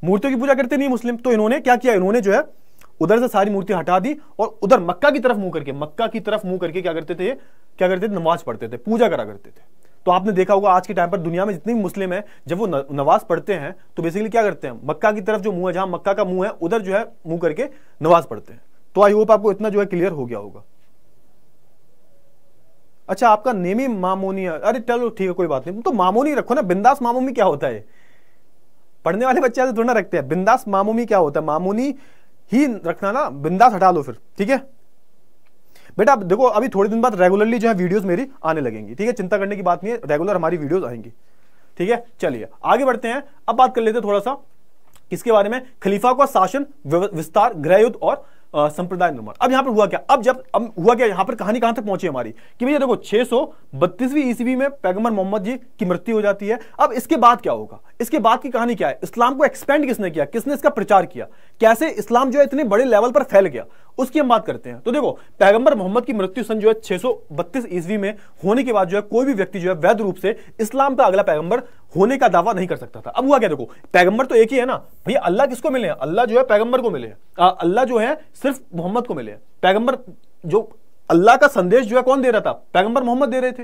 मूर्तियों की पूजा करते नहीं मुस्लिम तो इन्होंने क्या किया इन्होंने जो है उधर से सारी मूर्ति हटा दी और उधर मक्का की तरफ मुंह करके मक्का की तरफ मुंह करके क्या करते थे क्या करते थे नमाज पढ़ते थे पूजा करा करते थे तो आपने देखा होगा आज के टाइम पर दुनिया में जितने भी मुस्लिम हैं जब वो नमाज पढ़ते हैं तो बेसिकली क्या करते हैं मक्का की तरफ जो मुंह है जहां मक्का का मुंह है उधर जो है मुंह करके नमाज पढ़ते हैं तो आई होप आपको इतना जो है क्लियर हो गया होगा अच्छा आपका नेम ही मामोनी है अरे चलो ठीक है कोई बात नहीं तो मामोनी रखो ना बिंदास मामोमी क्या होता है पढ़ने वाले बच्चे ऐसे थोड़ा रखते हैं बिंदास मामोमी क्या होता है मामोनी ही रखना ना बिंदास हटा लो फिर ठीक है बेटा देखो अभी थोड़े दिन बाद रेगुलरली जो है वीडियोस मेरी आने लगेंगी ठीक है चिंता करने की बात नहीं है रेगुलर हमारी वीडियोस आएंगी ठीक है चलिए आगे बढ़ते हैं अब बात कर लेते हैं थोड़ा सा किसके बारे में खलीफा का शासन विस्तार गृह युद्ध और संप्रदाय निर्माण अब यहां पर हुआ क्या अब जब अब हुआ क्या यहां पर कहानी कहां तक पहुंची हमारी कि भैया देखो छह सौ बत्तीसवीं ईस्वी में पैगम्बर मोहम्मद जी की मृत्यु हो जाती है अब इसके बाद क्या होगा इसके बाद की कहानी क्या है इस्लाम को एक्सपेंड किसने किया किसने इसका प्रचार किया कैसे इस्लाम जो है इतने बड़े लेवल पर फैल गया उसकी हम बात करते हैं तो देखो पैगंबर मोहम्मद की मृत्यु सन जो है 632 ईस्वी में होने के बाद जो है कोई भी व्यक्ति जो है वैध रूप से इस्लाम का अगला पैगंबर होने का दावा नहीं कर सकता था अब हुआ क्या देखो पैगंबर तो एक ही है ना भैया अल्लाह किसको मिले हैं अल्लाह जो है पैगंबर को मिले हैं अल्लाह जो है सिर्फ मोहम्मद को मिले हैं पैगंबर जो अल्लाह का संदेश जो है कौन दे रहा था पैगंबर मोहम्मद दे रहे थे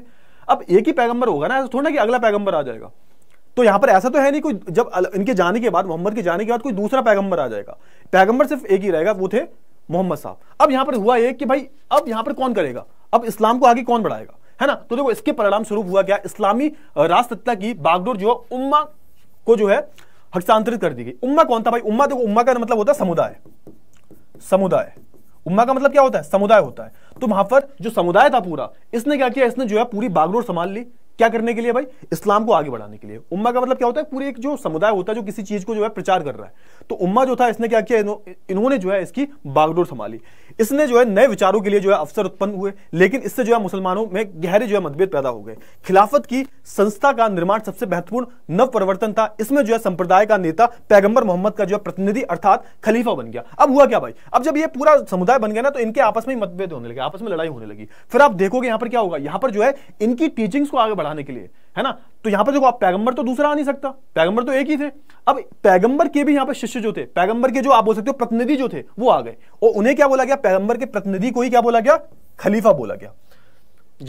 अब एक ही पैगंबर होगा ना ऐसा थोड़ा कि अगला पैगंबर आ जाएगा तो यहां पर ऐसा तो है नहीं कोई जब इनके जाने के बाद मोहम्मद के जाने के बाद कोई दूसरा पैगंबर आ जाएगा पैगंबर सिर्फ एक ही रहेगा वो थे मोहम्मद साहब अब यहां पर हुआ ये कि भाई अब यहां पर कौन करेगा अब इस्लाम को आगे कौन बढ़ाएगा है ना तो देखो इसके परिणाम स्वरूप हुआ क्या इस्लामी राजसत्ता की बागडोर जो है उम्मा को जो है हस्तांतरित कर दी गई उम्मा कौन था भाई उम्मा देखो उम्मा का मतलब होता है समुदाय समुदाय उम्मा का मतलब क्या होता है समुदाय होता है तो वहां पर जो समुदाय था पूरा इसने क्या किया इसने जो है पूरी बागडोर संभाल ली क्या करने के लिए भाई इस्लाम को आगे बढ़ाने के लिए उम्मा का मतलब क्या होता है पूरे एक जो समुदाय होता है जो किसी चीज को जो है प्रचार कर रहा है तो उम्मा जो था इसने क्या किया इन्होंने जो है इसकी बागडोर संभाली इसने जो है नए विचारों के लिए जो है अवसर उत्पन्न हुए लेकिन इससे जो है मुसलमानों में गहरे जो है मतभेद पैदा हो गए खिलाफत की संस्था का निर्माण सबसे महत्वपूर्ण नव परिवर्तन था इसमें जो है संप्रदाय का नेता पैगंबर मोहम्मद का जो है प्रतिनिधि अर्थात खलीफा बन गया अब हुआ क्या भाई अब जब ये पूरा समुदाय बन गया ना तो इनके आपस में मतभेद होने लगे आपस में लड़ाई होने लगी फिर आप देखोगे यहां पर क्या होगा यहां पर जो है इनकी टीचिंग्स को आगे बढ़ा बढ़ाने के लिए है ना तो यहां पर देखो आप पैगंबर तो दूसरा आ नहीं सकता पैगंबर तो एक ही थे अब पैगंबर के भी यहां पर शिष्य जो थे पैगंबर के जो आप बोल सकते हो प्रतिनिधि जो थे वो आ गए और उन्हें क्या बोला गया पैगंबर के प्रतिनिधि को ही क्या बोला गया खलीफा बोला गया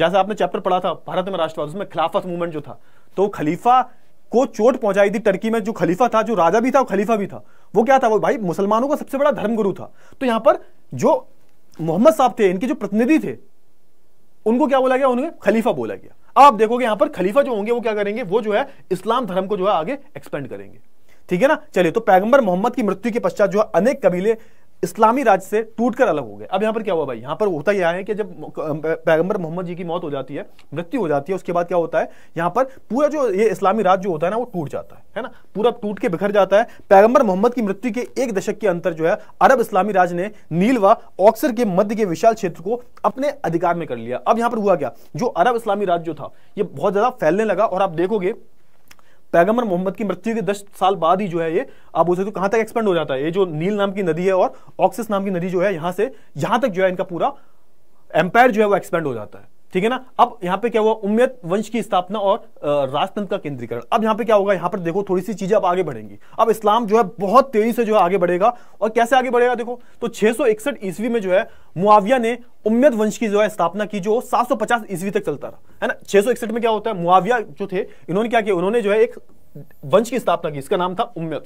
जैसे आपने चैप्टर पढ़ा था भारत में राष्ट्रवाद उसमें खिलाफत मूवमेंट जो था तो खलीफा को चोट पहुंचाई थी टर्की में जो खलीफा था जो राजा भी था वो खलीफा भी था वो क्या था वो भाई मुसलमानों का सबसे बड़ा धर्मगुरु था तो यहां पर जो मोहम्मद साहब थे इनके जो प्रतिनिधि थे उनको क्या बोला गया उन्हें खलीफा बोला गया आप देखोगे यहां पर खलीफा जो होंगे वो क्या करेंगे वो जो है इस्लाम धर्म को जो है आगे एक्सपेंड करेंगे ठीक है ना चलिए तो पैगंबर मोहम्मद की मृत्यु के पश्चात जो है अनेक कबीले इस्लामी राज से टूटकर अलग हो गए अब यहां पर क्या हुआ भाई यहां पर होता यह है कि जब पैगंबर मोहम्मद जी की मौत हो जाती है मृत्यु हो जाती है उसके बाद क्या होता है यहां पर पूरा जो ये इस्लामी राज जो होता है ना वो टूट जाता है है ना पूरा टूट के बिखर जाता है पैगंबर मोहम्मद की मृत्यु के एक दशक के अंतर जो है अरब इस्लामी राज ने नील व ऑक्सर के मध्य के विशाल क्षेत्र को अपने अधिकार में कर लिया अब यहां पर हुआ क्या जो अरब इस्लामी राज्य जो था यह बहुत ज्यादा फैलने लगा और आप देखोगे पैगंबर मोहम्मद की मृत्यु के दस साल बाद ही जो है ये आप बोल सकते हो तो कहां तक एक्सपेंड हो जाता है ये जो नील नाम की नदी है और ऑक्सिस नाम की नदी जो है यहां से यहां तक जो है इनका पूरा एम्पायर जो है वो एक्सपेंड हो जाता है ठीक है ना अब यहाँ पे क्या हुआ उम्मीद वंश की स्थापना और राजतंत्र का केंद्रीकरण अब यहाँ पे क्या होगा यहाँ पर देखो थोड़ी सी चीजें अब आगे बढ़ेंगी अब इस्लाम जो है बहुत तेजी से जो है आगे बढ़ेगा और कैसे आगे बढ़ेगा देखो तो छह ईस्वी में जो है मुआविया ने उम्मीद वंश की जो है स्थापना की जो 750 ईस्वी तक चलता रहा है ना छह में क्या होता है मुआविया जो थे इन्होंने क्या किया उन्होंने जो है एक वंश की स्थापना की इसका नाम था उम्मीद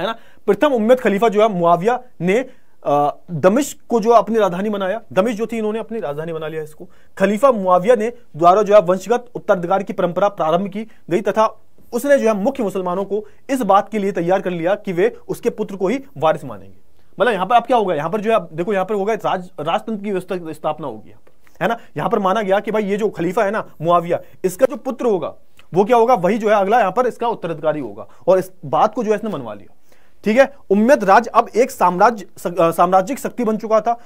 है ना प्रथम उम्मीद खलीफा जो है मुआविया ने दमिश को जो अपनी राजधानी बनाया दमिश जो थी इन्होंने अपनी राजधानी बना लिया इसको खलीफा मुआविया ने द्वारा जो है वंशगत उत्तराधिकार की परंपरा प्रारंभ की गई तथा उसने जो है मुख्य मुसलमानों को इस बात के लिए तैयार कर लिया कि वे उसके पुत्र को ही वारिस मानेंगे मतलब यहां पर आप क्या होगा यहां पर जो है देखो यहाँ पर होगा राज राजतंत्र की व्यवस्था स्थापना होगी यहां पर है ना यहाँ पर माना गया कि भाई ये जो खलीफा है ना मुआविया इसका जो पुत्र होगा वो क्या होगा वही जो है अगला यहां पर इसका उत्तराधिकारी होगा और इस बात को जो है इसने मनवा लिया ठीक है उम्मेद राज अब एक साम्राज्य साम्राज्यिक शक्ति बन चुका था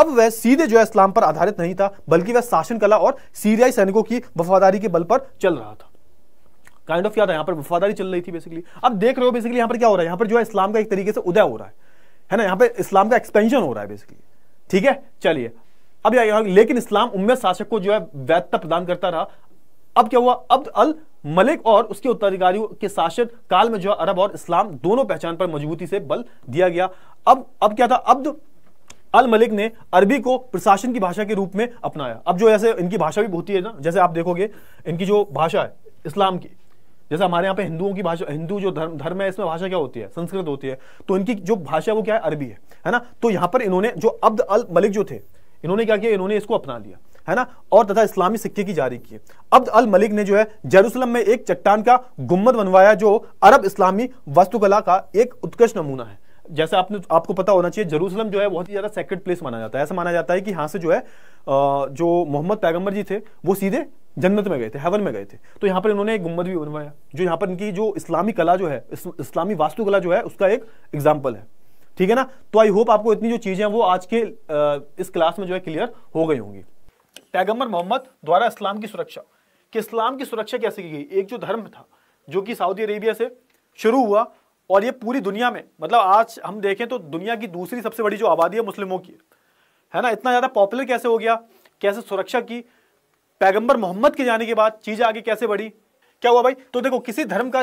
अब वह सीधे जो है इस्लाम पर आधारित नहीं था बल्कि वह शासन कला और सीरियाई सैनिकों की वफादारी के बल पर चल रहा था काइंड ऑफ क्या था यहां पर वफादारी चल रही थी बेसिकली अब देख रहे हो बेसिकली यहां पर क्या हो रहा है यहां पर जो है इस्लाम का एक तरीके से उदय हो रहा है है ना यहां पर इस्लाम का एक्सपेंशन हो रहा है बेसिकली ठीक है चलिए अब लेकिन इस्लाम उम्मीद शासक को जो है वैधता प्रदान करता रहा अब क्या हुआ अब्द अल मलिक और उसके उत्तराधिकारियों के शासन काल में जो अरब और इस्लाम दोनों पहचान पर मजबूती से बल दिया गया अब अब क्या था अब्द अल मलिक ने अरबी को प्रशासन की भाषा के रूप में अपनाया अब जो ऐसे इनकी भाषा भी ही है ना जैसे आप देखोगे इनकी जो भाषा है इस्लाम की जैसे हमारे यहाँ पे हिंदुओं की भाषा हिंदू जो धर्म धर्म है इसमें भाषा क्या होती है संस्कृत होती है तो इनकी जो भाषा वो क्या है अरबी है है ना तो यहाँ पर इन्होंने जो अब्द अल मलिक जो थे इन्होंने क्या किया इन्होंने इसको अपना लिया है ना और तथा इस्लामी सिक्के की जारी की अब्द अल मलिक ने जो है जेरूसलम में एक चट्टान का गुम्मद बनवाया जो अरब इस्लामी वास्तुकला का एक उत्कृष्ट नमूना है जैसे आपने आपको पता होना चाहिए जरूसलम जो है बहुत ही ज़्यादा सेक्रेट प्लेस माना जाता है ऐसा माना जाता है कि यहाँ से जो है जो मोहम्मद पैगम्बर जी थे वो सीधे जन्नत में गए थे हेवन में गए थे तो यहाँ पर इन्होंने एक गुम्बद भी बनवाया जो यहाँ पर इनकी जो इस्लामी कला जो है इस, इस्लामी वास्तुकला जो है उसका एक एग्जाम्पल है ठीक है ना तो आई होप आपको इतनी जो चीज़ें हैं वो आज के इस क्लास में जो है क्लियर हो गई होंगी पैगम्बर मोहम्मद द्वारा इस्लाम की सुरक्षा कि इस्लाम की सुरक्षा कैसे की गई एक जो धर्म था जो कि सऊदी अरेबिया से शुरू हुआ और ये पूरी दुनिया में मतलब आज हम देखें तो दुनिया की दूसरी सबसे बड़ी जो आबादी है मुस्लिमों की है ना इतना ज़्यादा पॉपुलर कैसे हो गया कैसे सुरक्षा की पैगंबर मोहम्मद के जाने के बाद चीज़ आगे कैसे बढ़ी क्या हुआ भाई तो देखो किसी धर्म का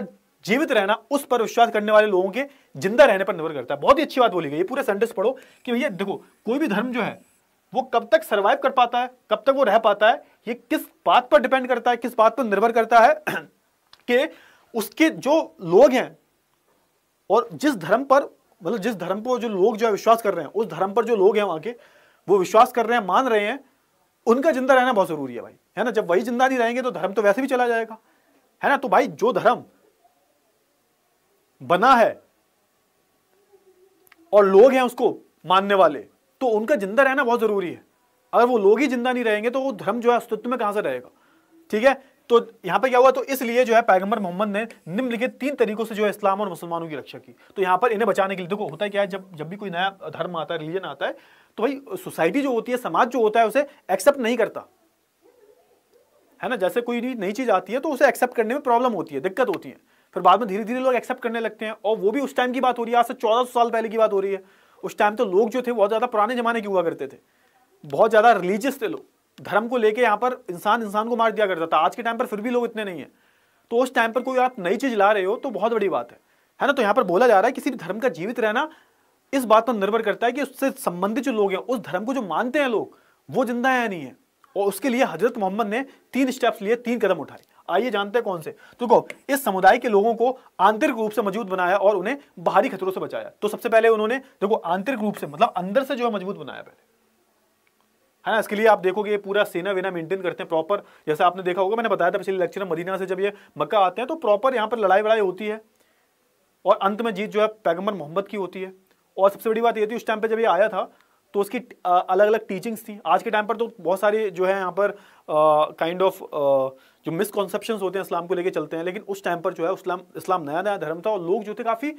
जीवित रहना उस पर विश्वास करने वाले लोगों के जिंदा रहने पर निर्भर करता है बहुत ही अच्छी बात बोली गई ये पूरे सेंटेंस पढ़ो कि भैया देखो कोई भी धर्म जो है वो कब तक सर्वाइव कर पाता है कब तक वो रह पाता है ये किस बात पर डिपेंड करता है किस बात पर निर्भर करता है [clears throat] कि उसके जो लोग हैं और जिस धर्म पर मतलब जिस धर्म पर जो लोग जो है विश्वास कर रहे हैं उस धर्म पर जो लोग हैं वहाँ के वो विश्वास कर रहे हैं मान रहे हैं उनका जिंदा रहना बहुत ज़रूरी है भाई है ना जब वही जिंदा नहीं रहेंगे तो धर्म तो वैसे भी चला जाएगा है ना तो भाई जो धर्म बना है और लोग हैं उसको मानने वाले तो उनका जिंदा रहना बहुत ज़रूरी है अगर वो लोग ही जिंदा नहीं रहेंगे तो वो धर्म जो है अस्तित्व में कहां से रहेगा ठीक है तो यहां पर क्या हुआ तो इसलिए जो है पैगंबर मोहम्मद ने निम्नलिखित तीन तरीकों से जो है इस्लाम और मुसलमानों की रक्षा की तो यहां पर इन्हें बचाने के लिए देखो होता है क्या है जब जब भी कोई नया धर्म आता है रिलीजन आता है तो भाई सोसाइटी जो होती है समाज जो होता है उसे एक्सेप्ट नहीं करता है ना जैसे कोई नई चीज़ आती है तो उसे एक्सेप्ट करने में प्रॉब्लम होती है दिक्कत होती है फिर बाद में धीरे धीरे लोग एक्सेप्ट करने लगते हैं और वो भी उस टाइम की बात हो रही है आज से चौदह साल पहले की बात हो रही है उस टाइम तो लोग जो थे बहुत ज़्यादा पुराने ज़माने के हुआ करते थे बहुत ज़्यादा रिलीजियस थे लोग धर्म को लेके यहाँ पर इंसान इंसान को मार दिया करता था आज के टाइम पर फिर भी लोग इतने नहीं है तो उस टाइम पर कोई आप नई चीज़ ला रहे हो तो बहुत बड़ी बात है है ना तो यहाँ पर बोला जा रहा है किसी भी धर्म का जीवित रहना इस बात पर निर्भर करता है कि उससे संबंधित जो लोग हैं उस धर्म को जो मानते हैं लोग वो जिंदा है नहीं है और उसके लिए हजरत मोहम्मद ने तीन स्टेप्स लिए तीन कदम उठाए आइए जानते हैं कौन से तो कहो इस समुदाय के लोगों को आंतरिक रूप से मजबूत बनाया और उन्हें बाहरी खतरों से बचाया तो सबसे पहले उन्होंने देखो आंतरिक रूप से मतलब अंदर से जो है मजबूत बनाया पहले है ना इसके लिए आप देखोगे पूरा सेना वेना मेंटेन करते हैं प्रॉपर जैसे आपने देखा होगा मैंने बताया था पिछले लेक्चर में मदीना से जब ये मक्का आते हैं तो प्रॉपर यहाँ पर लड़ाई वड़ाई होती है और अंत में जीत जो है पैगम्बर मोहम्मद की होती है और सबसे बड़ी बात ये थी उस टाइम पे जब ये आया था तो उसकी अलग अलग टीचिंग्स थी आज के टाइम पर तो बहुत सारे जो है यहाँ पर काइंड ऑफ जो मिसकॉन्सेप्शन होते हैं इस्लाम को लेके चलते हैं लेकिन उस टाइम पर जो है इस्लाम इस्लाम नया नया धर्म था और लोग जो थे काफ़ी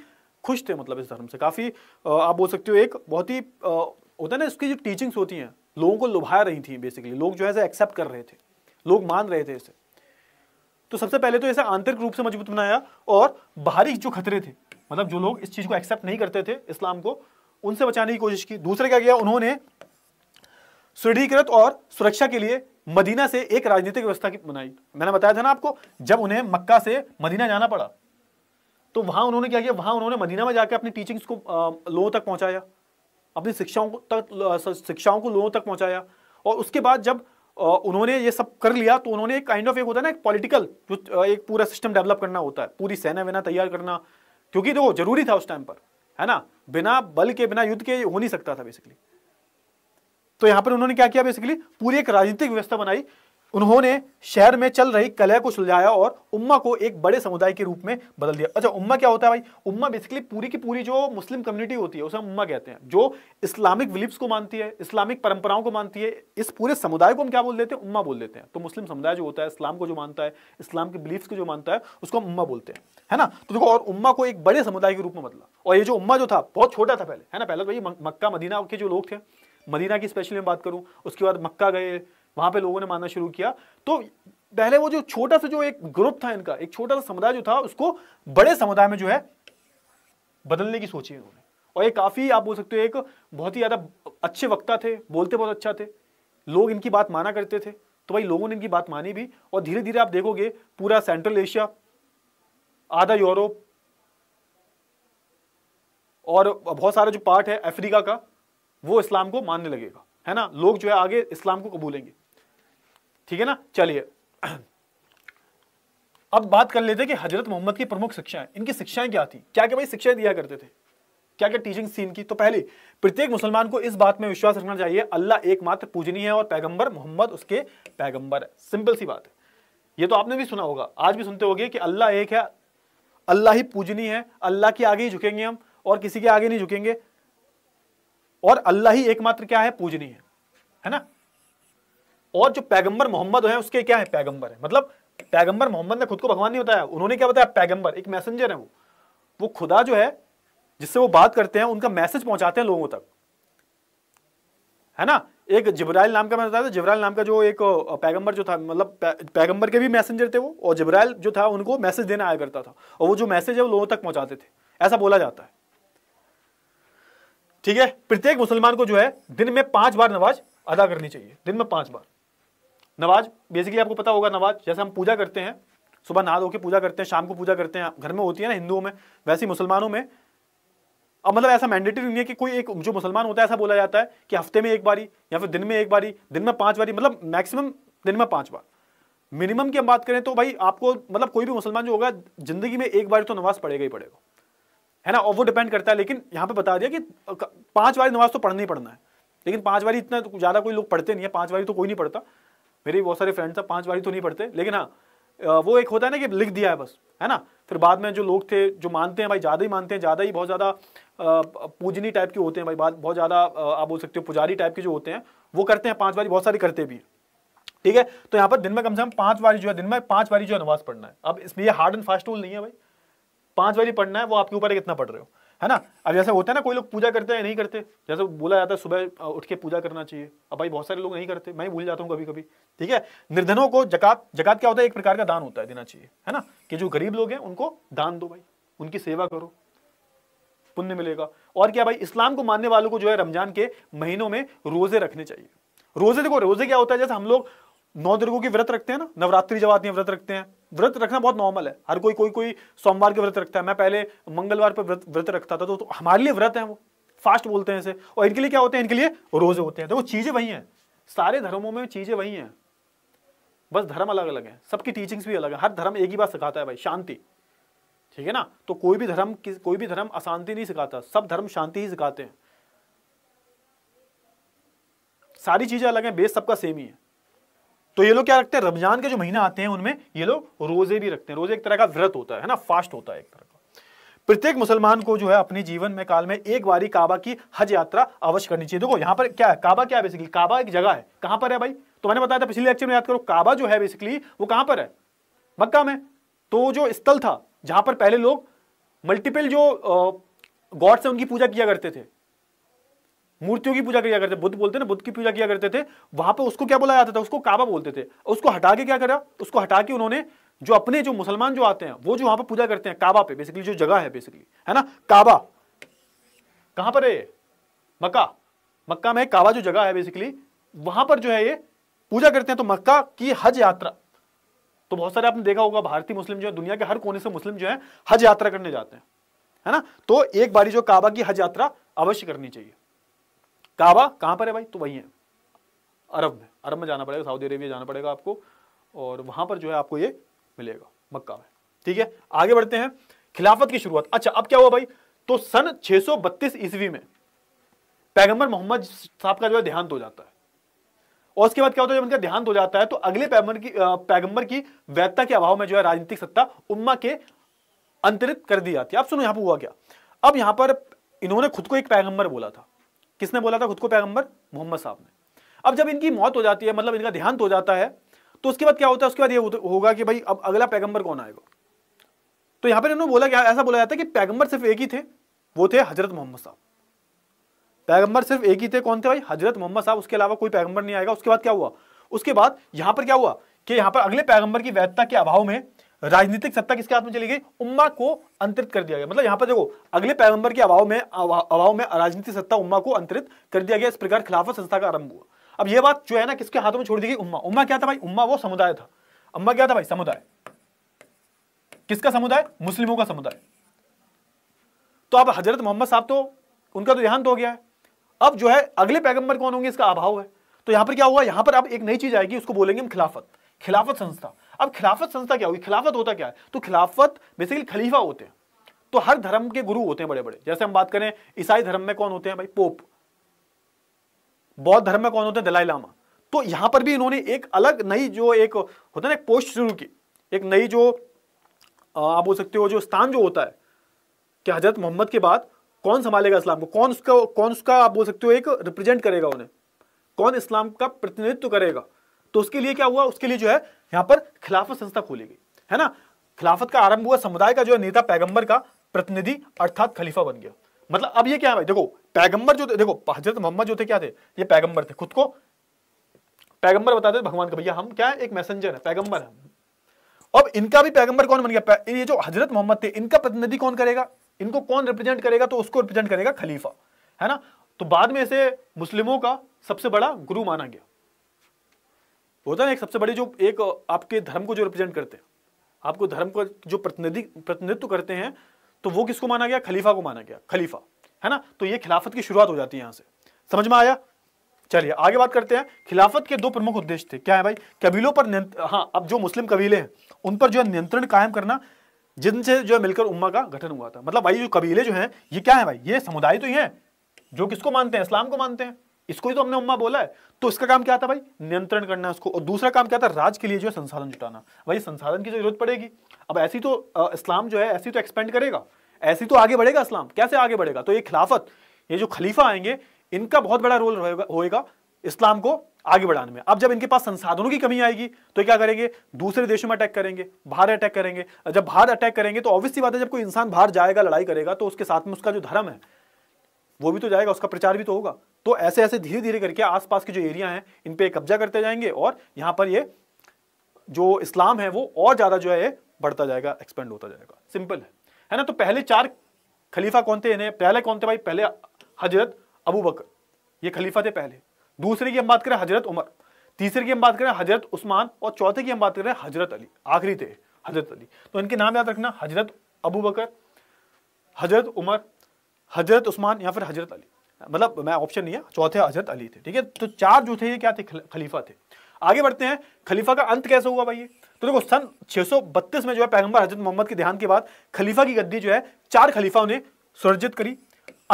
खुश थे मतलब इस धर्म से काफ़ी आप बोल सकते हो एक बहुत ही होता है ना इसकी जो टीचिंग्स होती हैं लोगों को लुभा रही थी बेसिकली लोग जो है एक्सेप्ट कर रहे थे लोग मान रहे थे इसे तो सबसे पहले तो इसे आंतरिक रूप से मजबूत बनाया और बाहरी जो खतरे थे मतलब जो लोग इस चीज़ को एक्सेप्ट नहीं करते थे इस्लाम को उनसे बचाने की कोशिश की दूसरे क्या किया उन्होंने सुदृढ़ीकृत और सुरक्षा के लिए मदीना से एक राजनीतिक व्यवस्था की बनाई मैंने बताया था ना आपको जब उन्हें मक्का से मदीना जाना पड़ा तो वहां उन्होंने क्या किया वहां उन्होंने मदीना में जाकर अपनी टीचिंग्स को लोगों तक पहुंचाया अपनी शिक्षाओं को तक शिक्षाओं को लोगों तक पहुंचाया और उसके बाद जब उन्होंने ये सब कर लिया तो उन्होंने एक काइंड ऑफ एक होता है ना एक पॉलिटिकल जो एक पूरा सिस्टम डेवलप करना होता है पूरी सेना वेना तैयार करना क्योंकि देखो जरूरी था उस टाइम पर है ना बिना बल के बिना युद्ध के हो नहीं सकता था बेसिकली तो यहां पर उन्होंने क्या किया बेसिकली पूरी एक राजनीतिक व्यवस्था बनाई उन्होंने शहर में चल रही कलह को सुलझाया और उम्मा को एक बड़े समुदाय के रूप में बदल दिया अच्छा उम्मा क्या होता है भाई उम्मा बेसिकली पूरी की पूरी जो मुस्लिम कम्युनिटी होती है उसे हम उम्मा कहते हैं जो इस्लामिक बिलीफ्स को मानती है इस्लामिक परंपराओं को मानती है इस पूरे समुदाय को हम क्या बोल देते हैं उम्मा बोल देते हैं तो मुस्लिम समुदाय जो होता है इस्लाम को जो मानता है इस्लाम के बिलीफ्स को जो मानता है उसको हम उम्मा बोलते हैं है ना तो देखो और उम्मा को एक बड़े समुदाय के रूप में बदला और ये जो उम्मा जो था बहुत छोटा था पहले है ना पहले तो भाई मक्का मदीना के जो लोग थे मदीना की स्पेशली मैं बात करूँ उसके बाद मक्का गए वहां पे लोगों ने मानना शुरू किया तो पहले वो जो छोटा सा जो एक ग्रुप था इनका एक छोटा सा समुदाय जो था उसको बड़े समुदाय में जो है बदलने की सोची इन्होंने और ये काफ़ी आप बोल सकते हो एक बहुत ही ज़्यादा अच्छे वक्ता थे बोलते बहुत अच्छा थे लोग इनकी बात माना करते थे तो भाई लोगों ने इनकी बात मानी भी और धीरे धीरे आप देखोगे पूरा सेंट्रल एशिया आधा यूरोप और बहुत सारा जो पार्ट है अफ्रीका का वो इस्लाम को मानने लगेगा है ना लोग जो है आगे इस्लाम को कबूलेंगे ठीक है ना चलिए [clears throat] अब बात कर लेते कि हजरत मोहम्मद की प्रमुख शिक्षाएं इनकी शिक्षाएं क्या थी क्या क्या भाई शिक्षाएं दिया करते थे क्या क्या टीचिंग सीन की तो पहले प्रत्येक मुसलमान को इस बात में विश्वास रखना चाहिए अल्लाह एकमात्र पूजनीय है और पैगंबर मोहम्मद उसके पैगंबर है सिंपल सी बात है ये तो आपने भी सुना होगा आज भी सुनते होगे कि अल्लाह एक है अल्लाह ही पूजनीय है अल्लाह के आगे ही झुकेंगे हम और किसी के आगे नहीं झुकेंगे और अल्लाह ही एकमात्र क्या है पूजनीय है है ना और जो पैगंबर मोहम्मद है उसके क्या है पैगंबर है मतलब पैगंबर मोहम्मद ने खुद को भगवान नहीं बताया उन्होंने क्या बताया पैगंबर एक मैसेंजर है वो वो खुदा जो है जिससे वो बात करते हैं उनका मैसेज पहुंचाते हैं लोगों तक है ना एक जिब्राइल नाम का मैं बताया था जिब्राइल नाम का जो एक पैगंबर जो था मतलब पैगंबर के भी मैसेंजर थे वो और जिब्राइल जो था उनको मैसेज देना आया करता था और वो जो मैसेज है वो लोगों तक पहुंचाते थे ऐसा बोला जाता है ठीक है प्रत्येक मुसलमान को जो है दिन में पांच बार नमाज अदा करनी चाहिए दिन में पांच बार नवाज बेसिकली आपको पता होगा नवाज जैसे हम पूजा करते हैं सुबह नहा धो के पूजा करते हैं शाम को पूजा करते हैं घर में होती है ना हिंदुओं में वैसे मुसलमानों में अब मतलब ऐसा मैंडेटरी नहीं है कि कोई एक जो मुसलमान होता है ऐसा बोला जाता है कि हफ्ते में एक बारी या फिर दिन में एक बारी दिन में पांच बारी मतलब मैक्सिमम दिन में पांच बार मिनिमम की हम बात करें तो भाई आपको मतलब कोई भी मुसलमान जो होगा जिंदगी में एक बार तो नमाज पड़ेगा ही पड़ेगा है ना और वो डिपेंड करता है लेकिन यहाँ पे बता दिया कि पांच बारी नमाज तो पढ़ना ही पड़ना है लेकिन पांच बारी इतना ज़्यादा कोई लोग पढ़ते नहीं है पांच बारी तो कोई नहीं पढ़ता मेरे बहुत सारे फ्रेंड्स हैं पाँच बारी तो नहीं पढ़ते लेकिन हाँ वो एक होता है ना कि लिख दिया है बस है ना फिर बाद में जो लोग थे जो मानते हैं भाई ज़्यादा ही मानते हैं ज़्यादा ही बहुत ज़्यादा पूजनी टाइप के होते हैं भाई बात बहुत ज़्यादा आप बोल सकते हो पुजारी टाइप के जो होते हैं वो करते हैं पाँच बारी बहुत सारी करते भी ठीक है तो यहाँ पर दिन में कम से कम पाँच बारी जो है दिन में पाँच बारी जो है नमाज पढ़ना है अब इसमें ये हार्ड एंड फास्ट रूल नहीं है भाई पाँच बारी पढ़ना है वो आपके ऊपर कितना पढ़ रहे हो है ना अब जैसे होता है ना कोई लोग पूजा करते हैं नहीं करते जैसे बोला जाता है सुबह उठ के पूजा करना चाहिए अब भाई बहुत सारे लोग नहीं करते मैं भूल जाता हूँ कभी कभी ठीक है निर्धनों को जकात जकात क्या होता है एक प्रकार का दान होता है देना चाहिए है ना कि जो गरीब लोग हैं उनको दान दो भाई उनकी सेवा करो पुण्य मिलेगा और क्या भाई इस्लाम को मानने वालों को जो है रमजान के महीनों में रोजे रखने चाहिए रोजे देखो रोजे क्या होता है जैसे हम लोग नौ दुर्गों के व्रत रखते हैं ना नवरात्रि जब आती है व्रत रखते हैं व्रत रखना बहुत नॉर्मल है हर कोई कोई कोई सोमवार के व्रत रखता है मैं पहले मंगलवार पर व्रत व्रत रखता था तो, तो हमारे लिए व्रत है वो फास्ट बोलते हैं इसे और इनके लिए क्या होते हैं इनके लिए रोजे होते हैं तो वो चीज़ें वही हैं सारे धर्मों में चीज़ें वही हैं बस धर्म अलग अलग है सबकी टीचिंग्स भी अलग है हर धर्म एक ही बात सिखाता है भाई शांति ठीक है ना तो कोई भी धर्म कोई भी धर्म अशांति नहीं सिखाता सब धर्म शांति ही सिखाते हैं सारी चीज़ें अलग हैं बेस सबका सेम ही है तो ये लोग क्या रखते हैं रमजान के जो महीने आते हैं उनमें ये लोग रोजे भी रखते हैं रोजे एक तरह का व्रत होता है ना फास्ट होता है एक तरह का प्रत्येक मुसलमान को जो है अपने जीवन में काल में एक बारी काबा की हज यात्रा अवश्य करनी चाहिए देखो यहाँ पर क्या है काबा क्या है बेसिकली काबा एक जगह है कहां पर है भाई तो मैंने बताया था पिछले लेक्चर में याद करो काबा जो है बेसिकली वो कहां पर है मक्का में तो जो स्थल था जहां पर पहले लोग मल्टीपल जो गॉड से उनकी पूजा किया करते थे मूर्तियों की पूजा किया करते बुद्ध बोलते ना बुद्ध की पूजा किया करते थे वहां पर उसको क्या बोला जाता था उसको काबा बोलते थे उसको हटा के क्या करा उसको हटा के उन्होंने जो अपने जो मुसलमान जो आते हैं वो जो वहां पर पूजा करते हैं काबा पे बेसिकली जो जगह है बेसिकली है ना काबा कहां पर है ये मक्का मक्का में काबा जो जगह है बेसिकली वहां पर जो है ये पूजा करते हैं तो मक्का की हज यात्रा तो बहुत सारे आपने देखा होगा भारतीय मुस्लिम जो है दुनिया के हर कोने से मुस्लिम जो है हज यात्रा करने जाते हैं है ना तो एक बारी जो काबा की हज यात्रा अवश्य करनी चाहिए काबा कहां पर है भाई तो वही है अरब में अरब में जाना पड़ेगा सऊदी अरेबिया जाना पड़ेगा आपको और वहां पर जो है आपको ये मिलेगा मक्का में ठीक है आगे बढ़ते हैं खिलाफत की शुरुआत अच्छा अब क्या हुआ भाई तो सन 632 ईस्वी में पैगंबर मोहम्मद साहब का जो है देहांत हो जाता है और उसके बाद क्या होता है जब उनका देहांत हो जाता है तो अगले पैगंबर की पैगंबर की वैधता के अभाव में जो है राजनीतिक सत्ता उम्मा के अंतरित कर दी जाती है आप सुनो यहां पर हुआ क्या अब यहां पर इन्होंने खुद को एक पैगंबर बोला था किसने बोला था खुद को पैगंबर मोहम्मद साहब ने अब जब इनकी मौत हो जाती है मतलब इनका ध्यान हो जाता है तो उसके बाद क्या होता है उसके बाद ये होगा कि भाई अब अगला पैगंबर कौन आएगा तो यहां पर इन्होंने बोला क्या ऐसा बोला जाता है कि पैगंबर सिर्फ एक ही थे वो थे हजरत मोहम्मद साहब पैगंबर सिर्फ एक ही थे कौन थे भाई हजरत मोहम्मद साहब उसके अलावा कोई पैगंबर नहीं आएगा उसके बाद क्या हुआ उसके बाद यहां पर क्या हुआ कि यहां पर अगले पैगंबर की वैधता के अभाव में राजनीतिक सत्ता किसके हाथ में चली गई उम्मा को अंतरित कर दिया गया मतलब यहां पर देखो अगले पैगंबर के अभाव में अभाव में राजनीतिक सत्ता उम्मा को अंतरित कर दिया गया इस प्रकार खिलाफत संस्था का आरंभ हुआ अब यह बात जो है ना किसके हाथों में छोड़ दी गई उम्मा उम्मा क्या था भाई उम्मा वो समुदाय था उम्मा क्या था भाई समुदाय किसका समुदाय मुस्लिमों का समुदाय तो अब हजरत मोहम्मद साहब तो उनका तो देहांत हो गया है अब जो है अगले पैगंबर कौन होंगे इसका अभाव है तो यहां पर क्या हुआ यहां पर अब एक नई चीज आएगी उसको बोलेंगे हम खिलाफत खिलाफत संस्था अब खिलाफत संस्था क्या होगी खिलाफत होता क्या है तो खिलाफत बेसिकली खलीफा होते हैं तो हर धर्म के गुरु होते हैं बड़े बड़े जैसे हम बात करें ईसाई धर्म में कौन होते हैं भाई पोप बौद्ध धर्म में कौन होते हैं दलाई लामा तो यहां पर भी इन्होंने एक अलग नई जो एक होता है ना पोस्ट शुरू की एक नई जो आप बोल सकते हो जो स्थान जो होता है कि हजरत मोहम्मद के बाद कौन संभालेगा इस्लाम को कौन उसका कौन उसका आप बोल सकते हो एक रिप्रेजेंट करेगा उन्हें कौन इस्लाम का प्रतिनिधित्व करेगा तो उसके लिए क्या हुआ उसके लिए जो है यहाँ पर खिलाफत संस्था खोली गई है ना खिलाफत का आरंभ हुआ समुदाय का जो है नेता पैगंबर का प्रतिनिधि अर्थात खलीफा बन गया मतलब अब ये क्या है भाई देखो पैगंबर जो थे देखो हजरत मोहम्मद जो थे क्या थे ये पैगंबर थे खुद को पैगंबर बताते थे भगवान का भैया हम क्या है एक मैसेंजर है पैगंबर है अब इनका भी पैगंबर कौन बन गया ये जो हजरत मोहम्मद थे इनका प्रतिनिधि कौन करेगा इनको कौन रिप्रेजेंट करेगा तो उसको रिप्रेजेंट करेगा खलीफा है ना तो बाद में इसे मुस्लिमों का सबसे बड़ा गुरु माना गया होता है एक सबसे बड़ी जो एक आपके धर्म को जो रिप्रेजेंट करते हैं आपको धर्म को जो प्रतिनिधि प्रतिनिधित्व करते हैं तो वो किसको माना गया खलीफा को माना गया खलीफा है ना तो ये खिलाफत की शुरुआत हो जाती है यहाँ से समझ में आया चलिए आगे बात करते हैं खिलाफत के दो प्रमुख उद्देश्य थे क्या है भाई कबीलों पर हाँ अब जो मुस्लिम कबीले हैं उन पर जो है नियंत्रण कायम करना जिनसे जो है मिलकर उम्मा का गठन हुआ था मतलब भाई जो कबीले जो हैं ये क्या है भाई ये समुदाय तो ही है जो किसको मानते हैं इस्लाम को मानते हैं इसको ही तो हमने उम्मा बोला है तो इसका काम क्या था भाई नियंत्रण करना उसको और दूसरा काम क्या था राज के लिए जो है संसाधन जुटाना भाई संसाधन की तो जरूरत पड़ेगी अब ऐसी तो इस्लाम जो है ऐसी तो एक्सपेंड करेगा ऐसी तो आगे बढ़ेगा इस्लाम कैसे आगे बढ़ेगा तो ये खिलाफत ये जो खलीफा आएंगे इनका बहुत बड़ा रोल होएगा इस्लाम को आगे बढ़ाने में अब जब इनके पास संसाधनों की कमी आएगी तो क्या करेंगे दूसरे देशों में अटैक करेंगे बाहर अटैक करेंगे जब बाहर अटैक करेंगे तो ऑब्वियसली बात है जब कोई इंसान बाहर जाएगा लड़ाई करेगा तो उसके साथ में उसका जो धर्म है वो भी तो जाएगा उसका प्रचार भी तो होगा तो ऐसे ऐसे धीरे धीरे करके आसपास के जो एरिया हैं इन पे कब्जा करते जाएंगे और यहाँ पर ये जो इस्लाम है वो और ज़्यादा जो है ये बढ़ता जाएगा एक्सपेंड होता जाएगा सिंपल है है ना तो पहले चार खलीफा कौन थे इन्हें पहले कौन थे भाई पहले हजरत अबू बकर ये खलीफा थे पहले दूसरे की हम बात करें हजरत उमर तीसरे की हम बात करें हजरत उस्मान और चौथे की हम बात करें हजरत अली आखिरी थे हजरत अली तो इनके नाम याद रखना हजरत अबू बकर हजरत उमर हजरत उस्मान या फिर हजरत अली मतलब मैं ऑप्शन नहीं है चौथे हजरत अली थे ठीक है तो चार जो थे ये क्या थे खलीफा थे आगे बढ़ते हैं खलीफा का अंत कैसे हुआ भाई तो देखो सन 632 में जो है पैगंबर हजरत मोहम्मद के ध्यान के बाद खलीफा की गद्दी जो है चार खलीफाओं ने सुरजित करी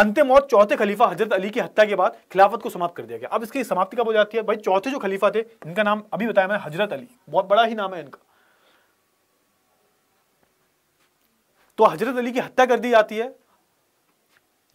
अंतिम और चौथे खलीफा हजरत अली की हत्या के बाद खिलाफत को समाप्त कर दिया गया अब इसकी समाप्ति कब हो जाती है भाई चौथे जो खलीफा थे इनका नाम अभी बताया मैंने हजरत अली बहुत बड़ा ही नाम है इनका तो हजरत अली की हत्या कर दी जाती है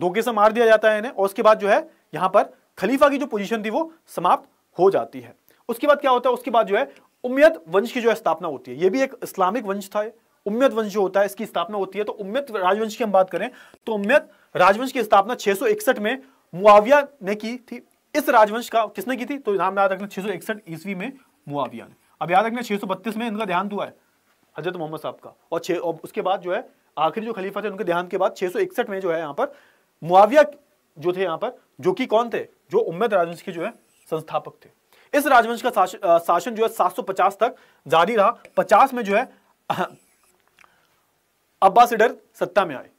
धोखे से मार दिया जाता है इन्हें और उसके बाद जो है यहाँ पर खलीफा की जो पोजीशन थी वो समाप्त हो जाती है उसके बाद क्या होता है उसके बाद जो है उम्मीद वंश की जो है स्थापना होती है ये भी एक इस्लामिक वंश था उम्मीद वंश जो होता है इसकी स्थापना होती है तो उम्मीद राजवंश की हम बात करें तो उम्मीद राजवंश की स्थापना छह में मुआविया ने की थी इस राजवंश का किसने की थी तो नाम याद रखना छह ईस्वी में मुआविया ने अब याद रखना छह में इनका ध्यान हुआ है हजरत मोहम्मद साहब का और छे उसके बाद जो है आखिरी जो खलीफा थे उनके ध्यान के बाद छह में जो है यहाँ पर मुआविया जो थे यहाँ पर जो कि कौन थे जो उम्मेद राजवंश के जो है संस्थापक थे इस राजवंश का शासन, जो है 750 तक जारी रहा 50 में जो है अब्बास सत्ता में आए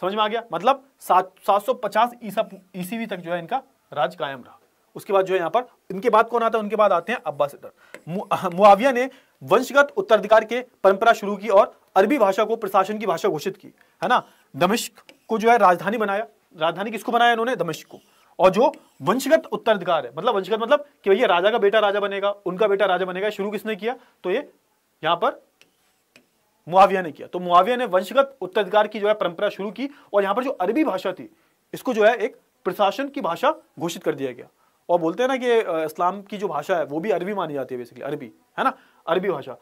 समझ में आ गया मतलब सात सौ पचास ईसा तक जो है इनका राज कायम रहा उसके बाद जो है यहाँ पर इनके बाद कौन आता है उनके बाद आते हैं अब्बासिडर मुआविया ने वंशगत उत्तराधिकार के परंपरा शुरू की और अरबी भाषा को प्रशासन की भाषा घोषित की है ना दमिश्क को जो है राजधानी बनाया राजधानी किसको बनाया इन्होंने दमिश्क को और जो वंशगत उत्तराधिकार है मतलब वंशगत मतलब कि भैया राजा का बेटा राजा बनेगा उनका बेटा राजा बनेगा शुरू किसने किया तो ये यहां पर मुआविया ने किया तो मुआविया ने वंशगत उत्तराधिकार की जो है परंपरा शुरू की और यहां पर जो अरबी भाषा थी इसको जो है एक प्रशासन की भाषा घोषित कर दिया गया और बोलते हैं ना कि इस्लाम की जो भाषा है वो भी अरबी मानी जाती है बेसिकली अरबी है ना अरबी भाषा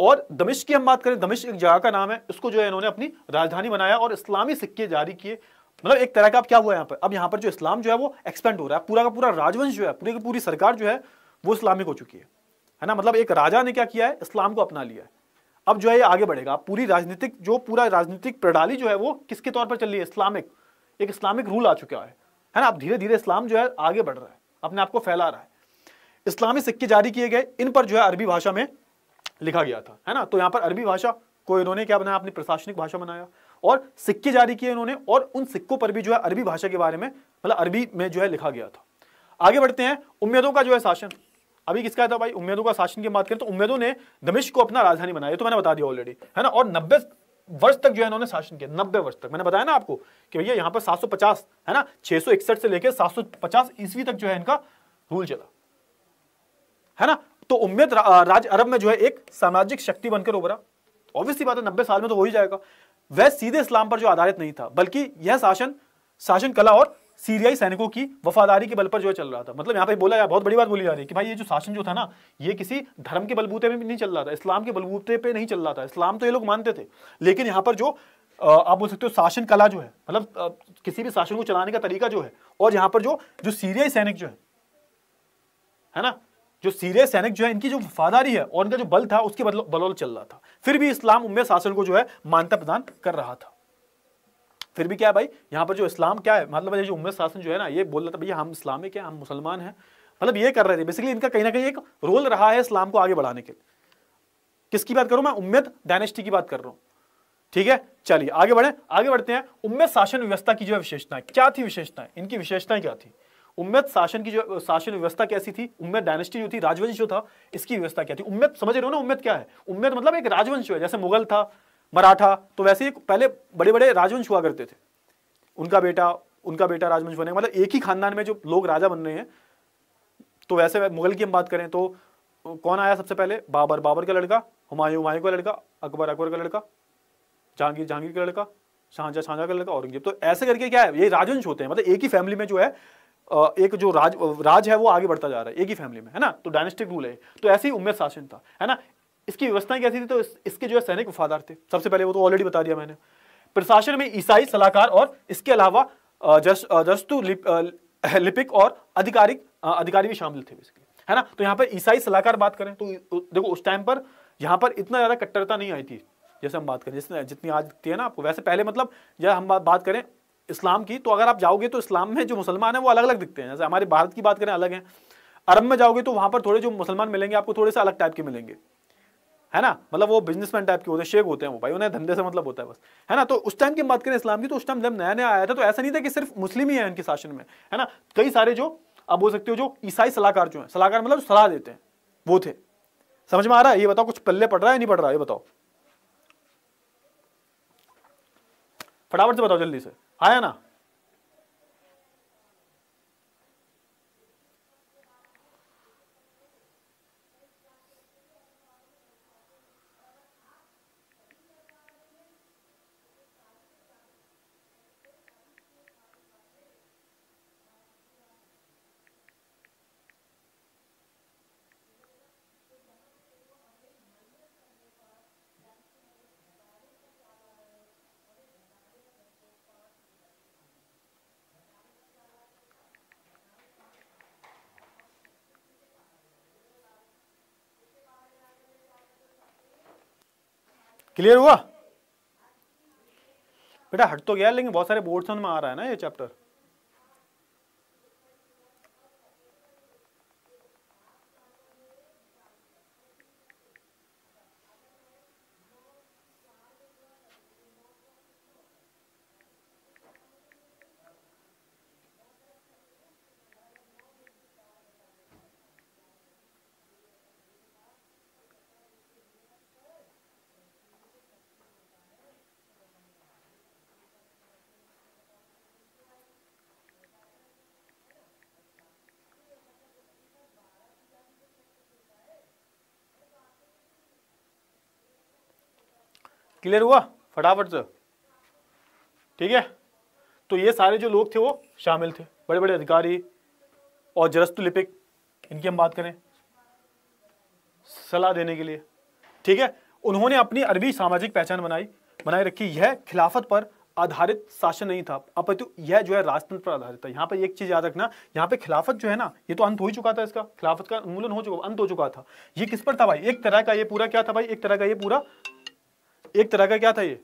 और दमिश की हम बात करें दमिश एक जगह का नाम है इसको जो है इन्होंने अपनी राजधानी बनाया और इस्लामी सिक्के जारी किए मतलब एक तरह का अब क्या हुआ यहाँ पर अब यहाँ पर जो इस्लाम जो है वो एक्सपेंड हो रहा है पूरा का पूरा राजवंश जो है पूरी की पूरी सरकार जो है वो इस्लामिक हो चुकी है है ना मतलब एक राजा ने क्या किया है इस्लाम को अपना लिया है अब जो है ये आगे बढ़ेगा पूरी राजनीतिक जो पूरा राजनीतिक प्रणाली जो है वो किसके तौर पर चल रही है इस्लामिक एक इस्लामिक रूल आ चुका है है ना अब धीरे धीरे इस्लाम जो है आगे बढ़ रहा है अपने आप को फैला रहा है इस्लामी सिक्के जारी किए गए इन पर जो है अरबी भाषा में लिखा गया था है ना तो यहाँ पर अरबी भाषा को इन्होंने क्या बनाया अपनी प्रशासनिक भाषा बनाया और सिक्के जारी किए उन्होंने और उन सिक्कों पर भी जो है अरबी भाषा के बारे में मतलब अरबी में जो है लिखा गया था आगे बढ़ते हैं उम्मीदों का जो है शासन अभी किसका था भाई उम्मीदों का शासन की बात करें तो उम्मीदों ने दमिश को अपना राजधानी बनाया तो मैंने बता दिया ऑलरेडी है ना और नब्बे वर्ष तक जो है उन्होंने शासन किया नब्बे वर्ष तक मैंने बताया ना आपको कि भैया यहाँ पर 750 है ना 661 से लेकर 750 ईस्वी तक जो है इनका रूल चला है ना तो उम्मीद रा, राज अरब में जो है एक सामाजिक शक्ति बनकर उभरा ऑब्वियसली बात है नब्बे साल में तो हो ही जाएगा वह सीधे इस्लाम पर जो आधारित नहीं था बल्कि यह शासन शासन कला और सीरियाई सैनिकों की वफादारी के बल पर जो है चल रहा था मतलब यहाँ पे बोला गया बहुत बड़ी बात बोली जा रही है कि भाई ये जो शासन जो था ना ये किसी धर्म के बलबूते में भी नहीं चल रहा था इस्लाम के बलबूते पे नहीं चल रहा था इस्लाम तो ये लोग मानते थे लेकिन यहाँ पर जो आप बोल सकते हो शासन कला जो है मतलब किसी भी शासन को चलाने का तरीका जो है और यहाँ पर जो जो सीरियाई सैनिक जो है है ना जो सीरियस सैनिक जो है इनकी जो वफादारी है और इनका जो बल था उसके बदल बलौल चल रहा था फिर भी इस्लाम उम्म शासन को जो है मान्यता प्रदान कर रहा था फिर भी क्या है भाई यहाँ पर जो इस्लाम क्या है मतलब जो उम्म शासन जो है ना ये बोल रहा था भैया हम इस्लामिक है हम मुसलमान हैं मतलब ये कर रहे थे बेसिकली इनका कहीं ना कहीं एक रोल रहा है इस्लाम को आगे बढ़ाने के लिए किसकी बात करूं मैं उम्मेद डायनेस्टी की बात कर रहा हूं ठीक है चलिए आगे बढ़े आगे बढ़ते हैं उम्मेद शासन व्यवस्था की जो है विशेषताएं क्या थी विशेषताएं इनकी विशेषताएं क्या थी उम्मैद शासन की जो शासन व्यवस्था कैसी थी उम्मैद डायनेस्टी जो थी राजवंश जो था इसकी व्यवस्था क्या थी उम्मैद समझ रहे हो ना उम्मैद क्या है उम्मैद मतलब एक राजवंश है जैसे मुगल था मराठा तो वैसे पहले बड़े बड़े राजवंश हुआ करते थे उनका बेटा उनका बेटा राजवंश बने मतलब एक ही खानदान में जो लोग राजा बन रहे हैं तो वैसे मुगल की हम बात करें तो कौन आया सबसे पहले बाबर बाबर का लड़का हुमायूं हुमायूं का लड़का अकबर अकबर का लड़का जहांगीर जहांगीर का लड़का शाहजहा शाहजहा का लड़का औरंगजेब तो ऐसे करके क्या है ये राजवंश होते हैं मतलब एक ही फैमिली में जो है एक जो राज राज है वो आगे बढ़ता जा रहा है एक ही फैमिली में है ना तो डायनेस्टिक रूल है तो ऐसे ही उम्मीद शासन था है ना इसकी व्यवस्थाएं कैसी थी तो इस, इसके जो है सैनिक वफादार थे सबसे पहले वो तो ऑलरेडी बता दिया मैंने प्रशासन में ईसाई सलाहकार और इसके अलावा जस्तु लिप, लिपिक और आधिकारिक अधिकारी भी शामिल थे बेसिकली है ना तो यहाँ पर ईसाई सलाहकार बात करें तो, तो देखो उस टाइम पर यहाँ पर इतना ज़्यादा कट्टरता नहीं आई थी जैसे हम बात करें जिसने जितनी आज दिखती है ना आपको वैसे पहले मतलब जब हम बात करें इस्लाम की तो अगर आप जाओगे तो इस्लाम में जो मुसलमान है वो अलग अलग दिखते हैं जैसे हमारे भारत की बात करें अलग हैं अरब में जाओगे तो वहां पर थोड़े जो मुसलमान मिलेंगे आपको थोड़े से अलग टाइप के मिलेंगे है ना मतलब वो बिजनेसमैन टाइप के होते हैं शेख होते हैं वो भाई उन्हें धंधे से मतलब होता है बस है ना तो उस टाइम की बात करें इस्लाम की तो उस टाइम जब नया नया आया था तो ऐसा नहीं था कि सिर्फ मुस्लिम ही है इनके शासन में है ना कई सारे जो आप बोल सकते हो जो ईसाई सलाहकार जो है सलाहकार मतलब सलाह देते हैं वो थे समझ में आ रहा है ये बताओ कुछ पल्ले पड़ रहा है नहीं पड़ रहा है ये बताओ फटाफट से बताओ जल्दी से आया ना क्लियर हुआ बेटा हट तो गया लेकिन बहुत सारे बोर्ड्स में आ रहा है ना ये चैप्टर क्लियर हुआ फटाफट से ठीक है तो ये सारे जो लोग थे वो शामिल थे बड़े बड़े अधिकारी और लिपिक इनकी हम बात करें सलाह देने के लिए ठीक है उन्होंने अपनी अरबी सामाजिक पहचान बनाई बनाए रखी यह खिलाफत पर आधारित शासन नहीं था अपितु तो यह जो है राजतंत्र पर आधारित था यहाँ पर एक चीज याद रखना यहाँ पे खिलाफत जो है ना ये तो अंत हो ही चुका था इसका खिलाफत का उन्मूलन हो चुका अंत हो चुका था ये किस पर था भाई एक तरह का ये पूरा क्या था भाई एक तरह का ये पूरा एक तरह का क्या था ये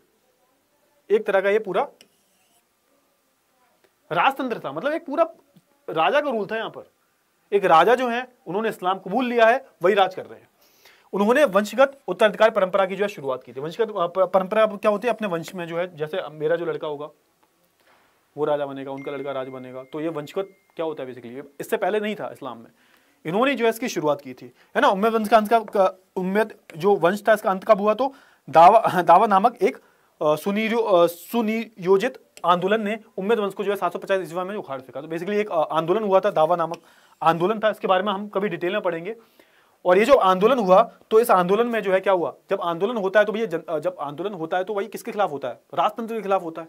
एक तरह का ये पूरा राजतंत्र था मतलब एक पूरा राजा का रूल था यहां पर एक राजा जो है उन्होंने इस्लाम कबूल लिया है वही राज कर रहे हैं उन्होंने वंशगत उत्तराधिकार परंपरा की जो है शुरुआत की थी वंशगत परंपरा क्या होती है अपने वंश में जो है जैसे मेरा जो लड़का होगा वो राजा बनेगा उनका लड़का राज बनेगा तो ये वंशगत क्या होता है बेसिकली इससे पहले नहीं था इस्लाम में इन्होंने जो है इसकी शुरुआत की थी है ना उम्मेद वंश का अंत का उम्मेद जो वंश था इसका अंत कब हुआ तो दावा दावा नामक एक सुनियो सुनियोजित आंदोलन ने उम्मेद वंश को जो है सात सौ पचास ईस्वी में उखाड़ फेंका तो बेसिकली एक आंदोलन हुआ था दावा नामक आंदोलन था इसके बारे में हम कभी डिटेल में पढ़ेंगे और ये जो आंदोलन हुआ तो इस आंदोलन में जो है क्या हुआ जब आंदोलन होता है तो भैया जब आंदोलन होता है तो वही किसके खिलाफ होता है राजतंत्र के खिलाफ होता है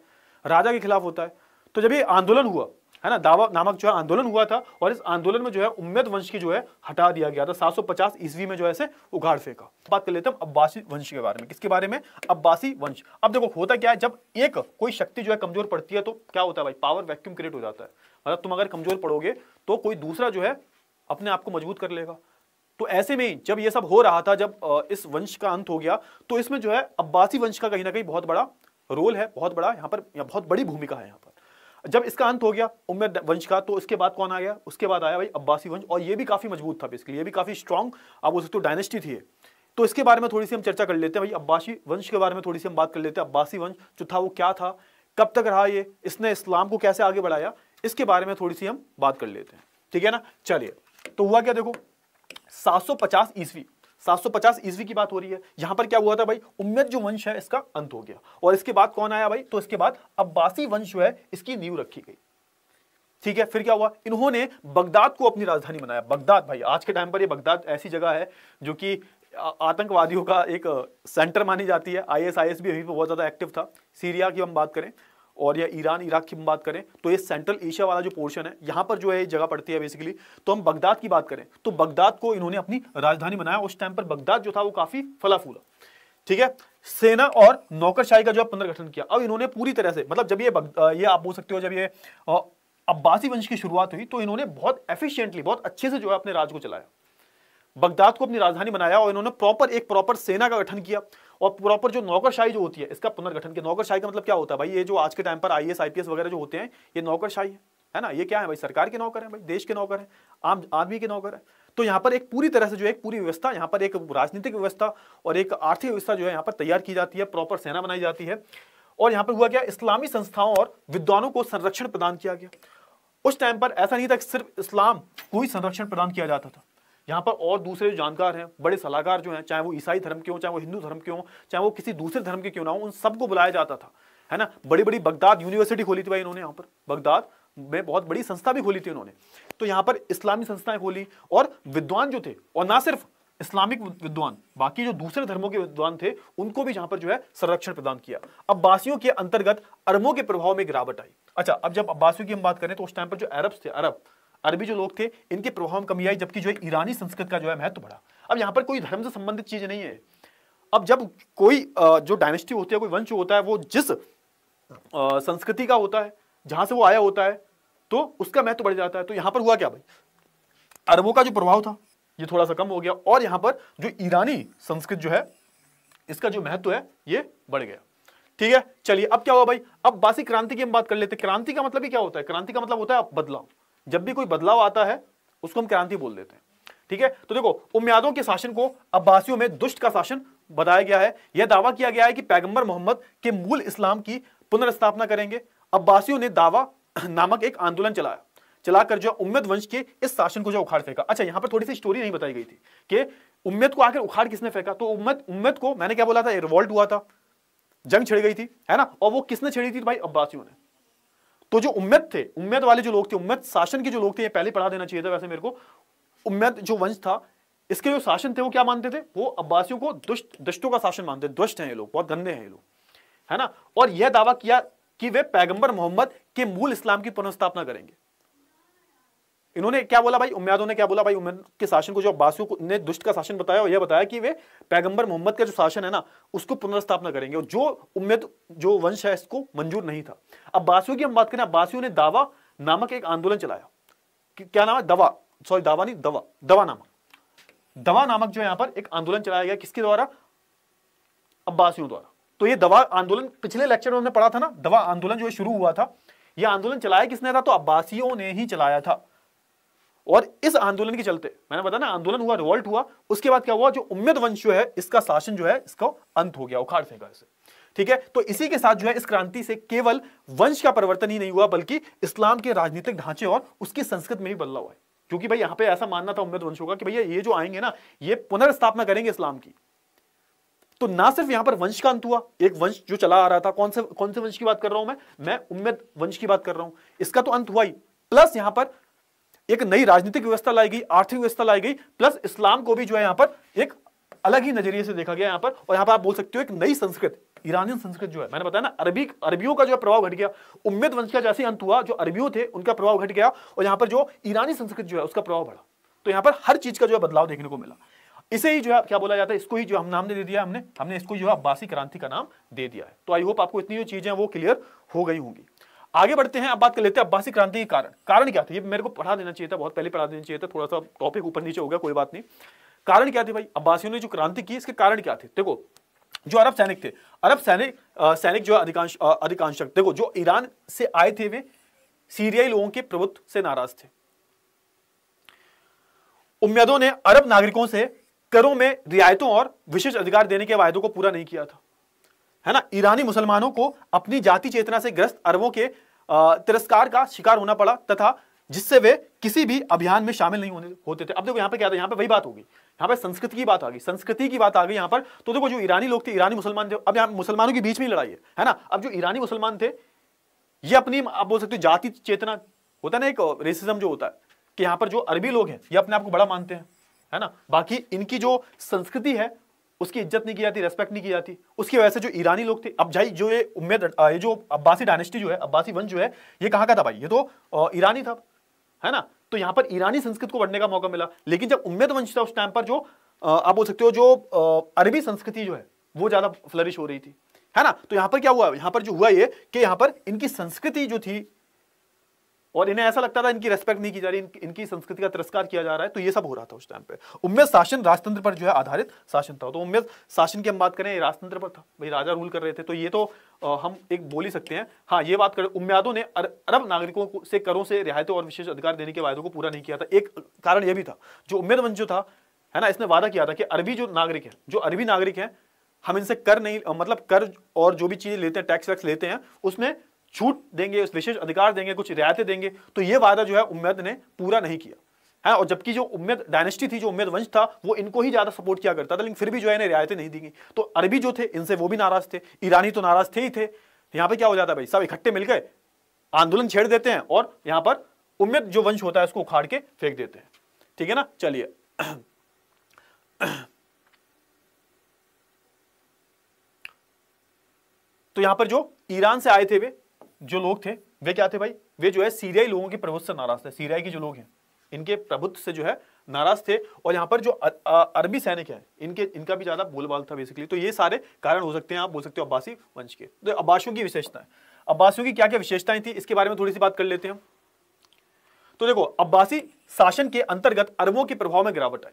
राजा के खिलाफ होता है तो जब ये आंदोलन हुआ है ना दावा नामक जो है आंदोलन हुआ था और इस आंदोलन में जो है उम्मेद वंश की जो है हटा दिया गया था 750 ईस्वी में जो है उगाड़ फेंका बात कर लेते हैं अब्बासी वंश के बारे में किसके बारे में अब्बासी वंश अब देखो होता क्या है जब एक कोई शक्ति जो है कमजोर पड़ती है तो क्या होता है भाई पावर वैक्यूम क्रिएट हो जाता है मतलब तुम अगर कमजोर पड़ोगे तो कोई दूसरा जो है अपने आप को मजबूत कर लेगा तो ऐसे में जब ये सब हो रहा था जब इस वंश का अंत हो गया तो इसमें जो है अब्बासी वंश का कहीं ना कहीं बहुत बड़ा रोल है बहुत बड़ा यहाँ पर बहुत बड़ी भूमिका है यहाँ पर जब इसका अंत हो गया उम्मेद वंश का तो उसके बाद कौन आ गया उसके बाद आया भाई अब्बासी वंश और ये भी काफ़ी मजबूत था बेसिकली ये भी काफ़ी स्ट्रॉन्ग आप बोल डायनेस्टी थी तो इसके बारे में थोड़ी सी हम चर्चा कर लेते हैं भाई अब्बासी वंश के बारे में थोड़ी सी हम बात कर लेते हैं अब्बासी वंश जो था वो क्या था कब तक रहा ये इसने इस्लाम को कैसे आगे बढ़ाया इसके बारे में थोड़ी सी हम बात कर लेते हैं ठीक है ना चलिए तो हुआ क्या देखो 750 ईस्वी सौ पचास ईस्वी की बात हो रही है यहां पर क्या हुआ था भाई उम्मीद जो वंश है इसका अंत हो गया और इसके बाद कौन आया भाई तो इसके बाद अब्बासी वंश जो है इसकी नींव रखी गई ठीक है फिर क्या हुआ इन्होंने बगदाद को अपनी राजधानी बनाया बगदाद भाई आज के टाइम पर ये बगदाद ऐसी जगह है जो कि आतंकवादियों का एक सेंटर मानी जाती है आईएसआईएस भी अभी बहुत ज़्यादा एक्टिव था सीरिया की हम बात करें और या ईरान इराक की बात करें तो ये सेंट्रल एशिया वाला जो पोर्शन है यहां पर जो है जगह पड़ती है बेसिकली तो हम बगदाद की बात करें तो बगदाद को इन्होंने अपनी राजधानी बनाया उस टाइम पर बगदाद जो था वो काफी फला फूला ठीक है सेना और नौकरशाही का जो है पुनर्गठन किया अब इन्होंने पूरी तरह से मतलब जब ये ये आप बोल सकते हो जब ये अब्बासी वंश की शुरुआत हुई तो इन्होंने बहुत एफिशियंटली बहुत अच्छे से जो है अपने राज को चलाया बगदाद को अपनी राजधानी बनाया और इन्होंने प्रॉपर एक प्रॉपर सेना का गठन किया और प्रॉपर जो नौकरशाही जो होती है इसका पुनर्गठन किया नौकरशाही का मतलब क्या होता है भाई ये जो आज के टाइम पर आई एस वगैरह जो होते हैं ये नौकरशाही है है ना ये क्या है भाई सरकार के नौकर है भाई देश के नौकर है आम आदमी के नौकर है तो यहाँ पर एक पूरी तरह से जो एक पूरी व्यवस्था यहाँ पर एक राजनीतिक व्यवस्था और एक आर्थिक व्यवस्था जो है यहाँ पर तैयार की जाती है प्रॉपर सेना बनाई जाती है और यहाँ पर हुआ क्या इस्लामी संस्थाओं और विद्वानों को संरक्षण प्रदान किया गया उस टाइम पर ऐसा नहीं था कि सिर्फ इस्लाम को ही संरक्षण प्रदान किया जाता था यहाँ पर और दूसरे जो जानकार हैं बड़े सलाहकार जो हैं चाहे वो ईसाई धर्म के हों चाहे वो हिंदू धर्म के हों चाहे वो किसी दूसरे धर्म के क्यों ना हो उन सबको बुलाया जाता था है ना बड़ी बड़ी बगदाद यूनिवर्सिटी खोली थी भाई इन्होंने यहाँ पर बगदाद में बहुत बड़ी संस्था भी खोली थी उन्होंने तो यहाँ पर इस्लामी संस्थाएं खोली और विद्वान जो थे और ना सिर्फ इस्लामिक विद्वान बाकी जो दूसरे धर्मों के विद्वान थे उनको भी यहाँ पर जो है संरक्षण प्रदान किया अब्बासियों के अंतर्गत अरबों के प्रभाव में गिरावट आई अच्छा अब जब अब्बासियों की हम बात करें तो उस टाइम पर जो अरब थे अरब अरबी जो लोग थे इनके प्रभाव में कमी आई जबकि जो है ईरानी संस्कृत का जो है महत्व बढ़ा अब यहाँ पर कोई धर्म से संबंधित चीज नहीं है अब जब कोई जो डायनेस्टी होती है कोई वंश होता है वो जिस संस्कृति का होता है जहां से वो आया होता है तो उसका महत्व बढ़ जाता है तो यहाँ पर हुआ क्या भाई अरबों का जो प्रभाव था ये थोड़ा सा कम हो गया और यहाँ पर जो ईरानी संस्कृत जो है इसका जो महत्व है ये बढ़ गया ठीक है चलिए अब क्या हुआ भाई अब बासी क्रांति की हम बात कर लेते क्रांति का मतलब ही क्या होता है क्रांति का मतलब होता है बदलाव जब भी कोई बदलाव आता है उसको हम क्रांति बोल देते हैं ठीक है तो देखो उम्यादों के शासन को अब्बासियों में दुष्ट का शासन बताया गया है यह दावा किया गया है कि पैगंबर मोहम्मद के मूल इस्लाम की पुनर्स्थापना करेंगे अब्बासियों ने दावा नामक एक आंदोलन चलाया चलाकर जो उम्मद वंश के इस शासन को जो उखाड़ फेंका अच्छा यहां पर थोड़ी सी स्टोरी नहीं बताई गई थी कि उम्मद को आखिर उखाड़ किसने फेंका तो उम्मद उम्मद को मैंने क्या बोला था रिवॉल्ट हुआ था जंग छिड़ गई थी है ना और वो किसने छिड़ी थी भाई अब्बासियों ने तो जो उम्मेद थे उम्मेद वाले जो लोग थे उम्मेद शासन के जो लोग थे ये पहले पढ़ा देना चाहिए था वैसे मेरे को उम्मेद जो वंश था इसके जो शासन थे वो क्या मानते थे वो अब्बासियों को दुष्ट दुष्टों का शासन मानते दुष्ट हैं ये लोग बहुत गंदे हैं ये लोग है ना और यह दावा किया कि वे पैगंबर मोहम्मद के मूल इस्लाम की पुनर्स्थापना करेंगे इन्होंने क्या बोला भाई उम्मीदों ने क्या बोला भाई उम्मीद के शासन को जो अब्बासियों ने दुष्ट का शासन बताया और यह बताया कि वे पैगंबर मोहम्मद का जो शासन है ना उसको पुनर्स्थापना करेंगे और जो उम्मीद जो वंश है इसको मंजूर नहीं था अब्बासियों की हम बात करें अब्बासियों ने दावा नामक एक आंदोलन चलाया क्या नाम है दवा सॉरी दावा नहीं दवा दवा नामक दवा नामक जो यहां पर एक आंदोलन चलाया गया किसके द्वारा अब्बासियों द्वारा तो ये दवा आंदोलन पिछले लेक्चर में हमने पढ़ा था ना दवा आंदोलन जो शुरू हुआ था ये आंदोलन चलाया किसने था तो अब्बासियों ने ही चलाया था और इस आंदोलन के चलते मैंने बताया ना आंदोलन हुआ रिवॉल्ट हुआ उसके बाद क्या हुआ जो उम्मेद वंश जो है इसका शासन जो है इसका अंत हो गया उखाड़ फेंका इसे ठीक है तो इसी के साथ जो है इस क्रांति से केवल वंश का परिवर्तन ही नहीं हुआ बल्कि इस्लाम के राजनीतिक ढांचे और उसकी संस्कृत में भी बदलाव हुआ है क्योंकि भाई यहां पे ऐसा मानना था उम्मेद वंशों का कि भैया ये जो आएंगे ना ये पुनर्स्थापना करेंगे इस्लाम की तो ना सिर्फ यहां पर वंश का अंत हुआ एक वंश जो चला आ रहा था कौन से कौन से वंश की बात कर रहा हूं मैं मैं उम्मेद वंश की बात कर रहा हूं इसका तो अंत हुआ ही प्लस यहां पर एक नई राजनीतिक व्यवस्था लाई गई आर्थिक व्यवस्था लाई गई प्लस इस्लाम को भी जो है यहाँ पर एक अलग ही नजरिए से देखा गया यहाँ पर और यहाँ पर आप बोल सकते हो एक नई संस्कृत ईरानियन संस्कृत जो है मैंने बताया ना अरबी अरबियों का जो है प्रभाव घट गया उम्मीद वंश का जैसे अंत हुआ जो अरबियों थे उनका प्रभाव घट गया और यहाँ पर जो ईरानी संस्कृत जो है उसका प्रभाव बढ़ा तो यहाँ पर हर चीज का जो है बदलाव देखने को मिला इसे ही जो है क्या बोला जाता है इसको ही जो हम नाम दे दिया हमने हमने इसको जो है अब्बासी क्रांति का नाम दे दिया है तो आई होप आपको इतनी जो चीजें वो क्लियर हो गई होंगी आगे बढ़ते हैं अब बात कर लेते हैं अब्बासी क्रांति के कारण कारण क्या थे ये मेरे को पढ़ा देना चाहिए था बहुत पहले पढ़ा देना चाहिए था थोड़ा सा टॉपिक ऊपर नीचे हो गया कोई बात नहीं कारण क्या थे भाई अब्बासियों ने जो क्रांति की इसके कारण क्या थे देखो जो अरब सैनिक थे अरब सैनिक सैनिक जो अधिकांश अधिकांश देखो जो ईरान से आए थे वे सीरियाई लोगों के प्रभुत्व से नाराज थे उम्मीदों ने अरब नागरिकों से करों में रियायतों और विशेष अधिकार देने के वायदों को पूरा नहीं किया था है ना ईरानी मुसलमानों को अपनी जाति चेतना से ग्रस्त अरबों के तिरस्कार का शिकार होना पड़ा तथा जिससे वे किसी भी अभियान में शामिल नहीं होते थे अब देखो यहाँ पे क्या था यहाँ पे वही बात होगी यहाँ पे संस्कृति की बात आ गई संस्कृति की बात आ गई यहाँ पर तो देखो जो ईरानी लोग थे ईरानी मुसलमान थे अब यहाँ मुसलमानों के बीच में लड़ाई है है ना अब जो ईरानी मुसलमान थे ये अपनी आप बोल सकते हो जाति चेतना होता है ना एक रेसिज्म जो होता है कि यहाँ पर जो अरबी लोग हैं ये अपने आप को बड़ा मानते हैं है ना बाकी इनकी जो संस्कृति है उसकी इज्जत नहीं की जाती रेस्पेक्ट नहीं की जाती उसकी वजह से जो ईरानी लोग थे अब जाई जो ये उम्मीद ये जो अब्बासी डायनेस्टी जो है अब्बासी वंश जो है ये कहाँ का था भाई ये तो ईरानी था है ना तो यहाँ पर ईरानी संस्कृत को बढ़ने का मौका मिला लेकिन जब उम्मेद वंश था उस टाइम पर जो आप बोल सकते हो जो अरबी संस्कृति जो है वो ज़्यादा फ्लरिश हो रही थी है ना तो यहाँ पर क्या हुआ यहाँ पर जो हुआ ये कि यहाँ पर इनकी संस्कृति जो थी और इन्हें ऐसा लगता था इनकी रेस्पेक्ट नहीं की जा रही इनकी संस्कृति का तिरस्कार किया जा रहा है तो ये सब हो रहा था उस टाइम पे उम्मेद शासन राजतंत्र पर जो है आधारित शासन था तो उम्मेद शासन की हम बात करें राजतंत्र पर था भाई राजा रूल कर रहे थे तो ये तो आ, हम एक बोल ही सकते हैं हाँ ये बात करें उम्मीदों ने अरब नागरिकों से करों से रियायतों और विशेष अधिकार देने के वायदों को पूरा नहीं किया था एक कारण यह भी था जो उम्मेद वंश जो था है ना इसने वादा किया था कि अरबी जो नागरिक है जो अरबी नागरिक है हम इनसे कर नहीं मतलब कर और जो भी चीज़ लेते हैं टैक्स वैक्स लेते हैं उसमें छूट देंगे विशेष अधिकार देंगे कुछ रियायतें देंगे तो ये वादा जो है उम्मेद ने पूरा नहीं किया है हाँ, और जबकि जो उम्मेद डायनेस्टी थी जो उम्मेद वंश था वो इनको ही ज्यादा सपोर्ट किया करता था लेकिन फिर भी जो है इन्हें रियायतें नहीं दी गई तो अरबी जो थे इनसे वो भी नाराज थे ईरानी तो नाराज थे ही थे यहाँ पर क्या हो जाता भाई सब इकट्ठे मिल गए आंदोलन छेड़ देते हैं और यहाँ पर उम्मेद जो वंश होता है उसको उखाड़ के फेंक देते हैं ठीक है ना चलिए तो यहां पर जो ईरान से आए थे वे जो लोग थे वे क्या थे भाई वे जो है सीरियाई लोगों के प्रभुत्व से नाराज थे सीरियाई के जो लोग हैं इनके प्रभुत्व से जो है नाराज थे और यहाँ पर जो अरबी सैनिक हैं इनके इनका भी ज़्यादा बोलबाल था बेसिकली तो ये सारे कारण हो सकते हैं आप बोल सकते हो अब्बासी वंश के तो अब्बासियों की विशेषताएं अब्बासियों की क्या क्या विशेषताएं थी इसके बारे में थोड़ी सी बात कर लेते हैं तो देखो अब्बासी शासन के अंतर्गत अरबों के प्रभाव में गिरावट आई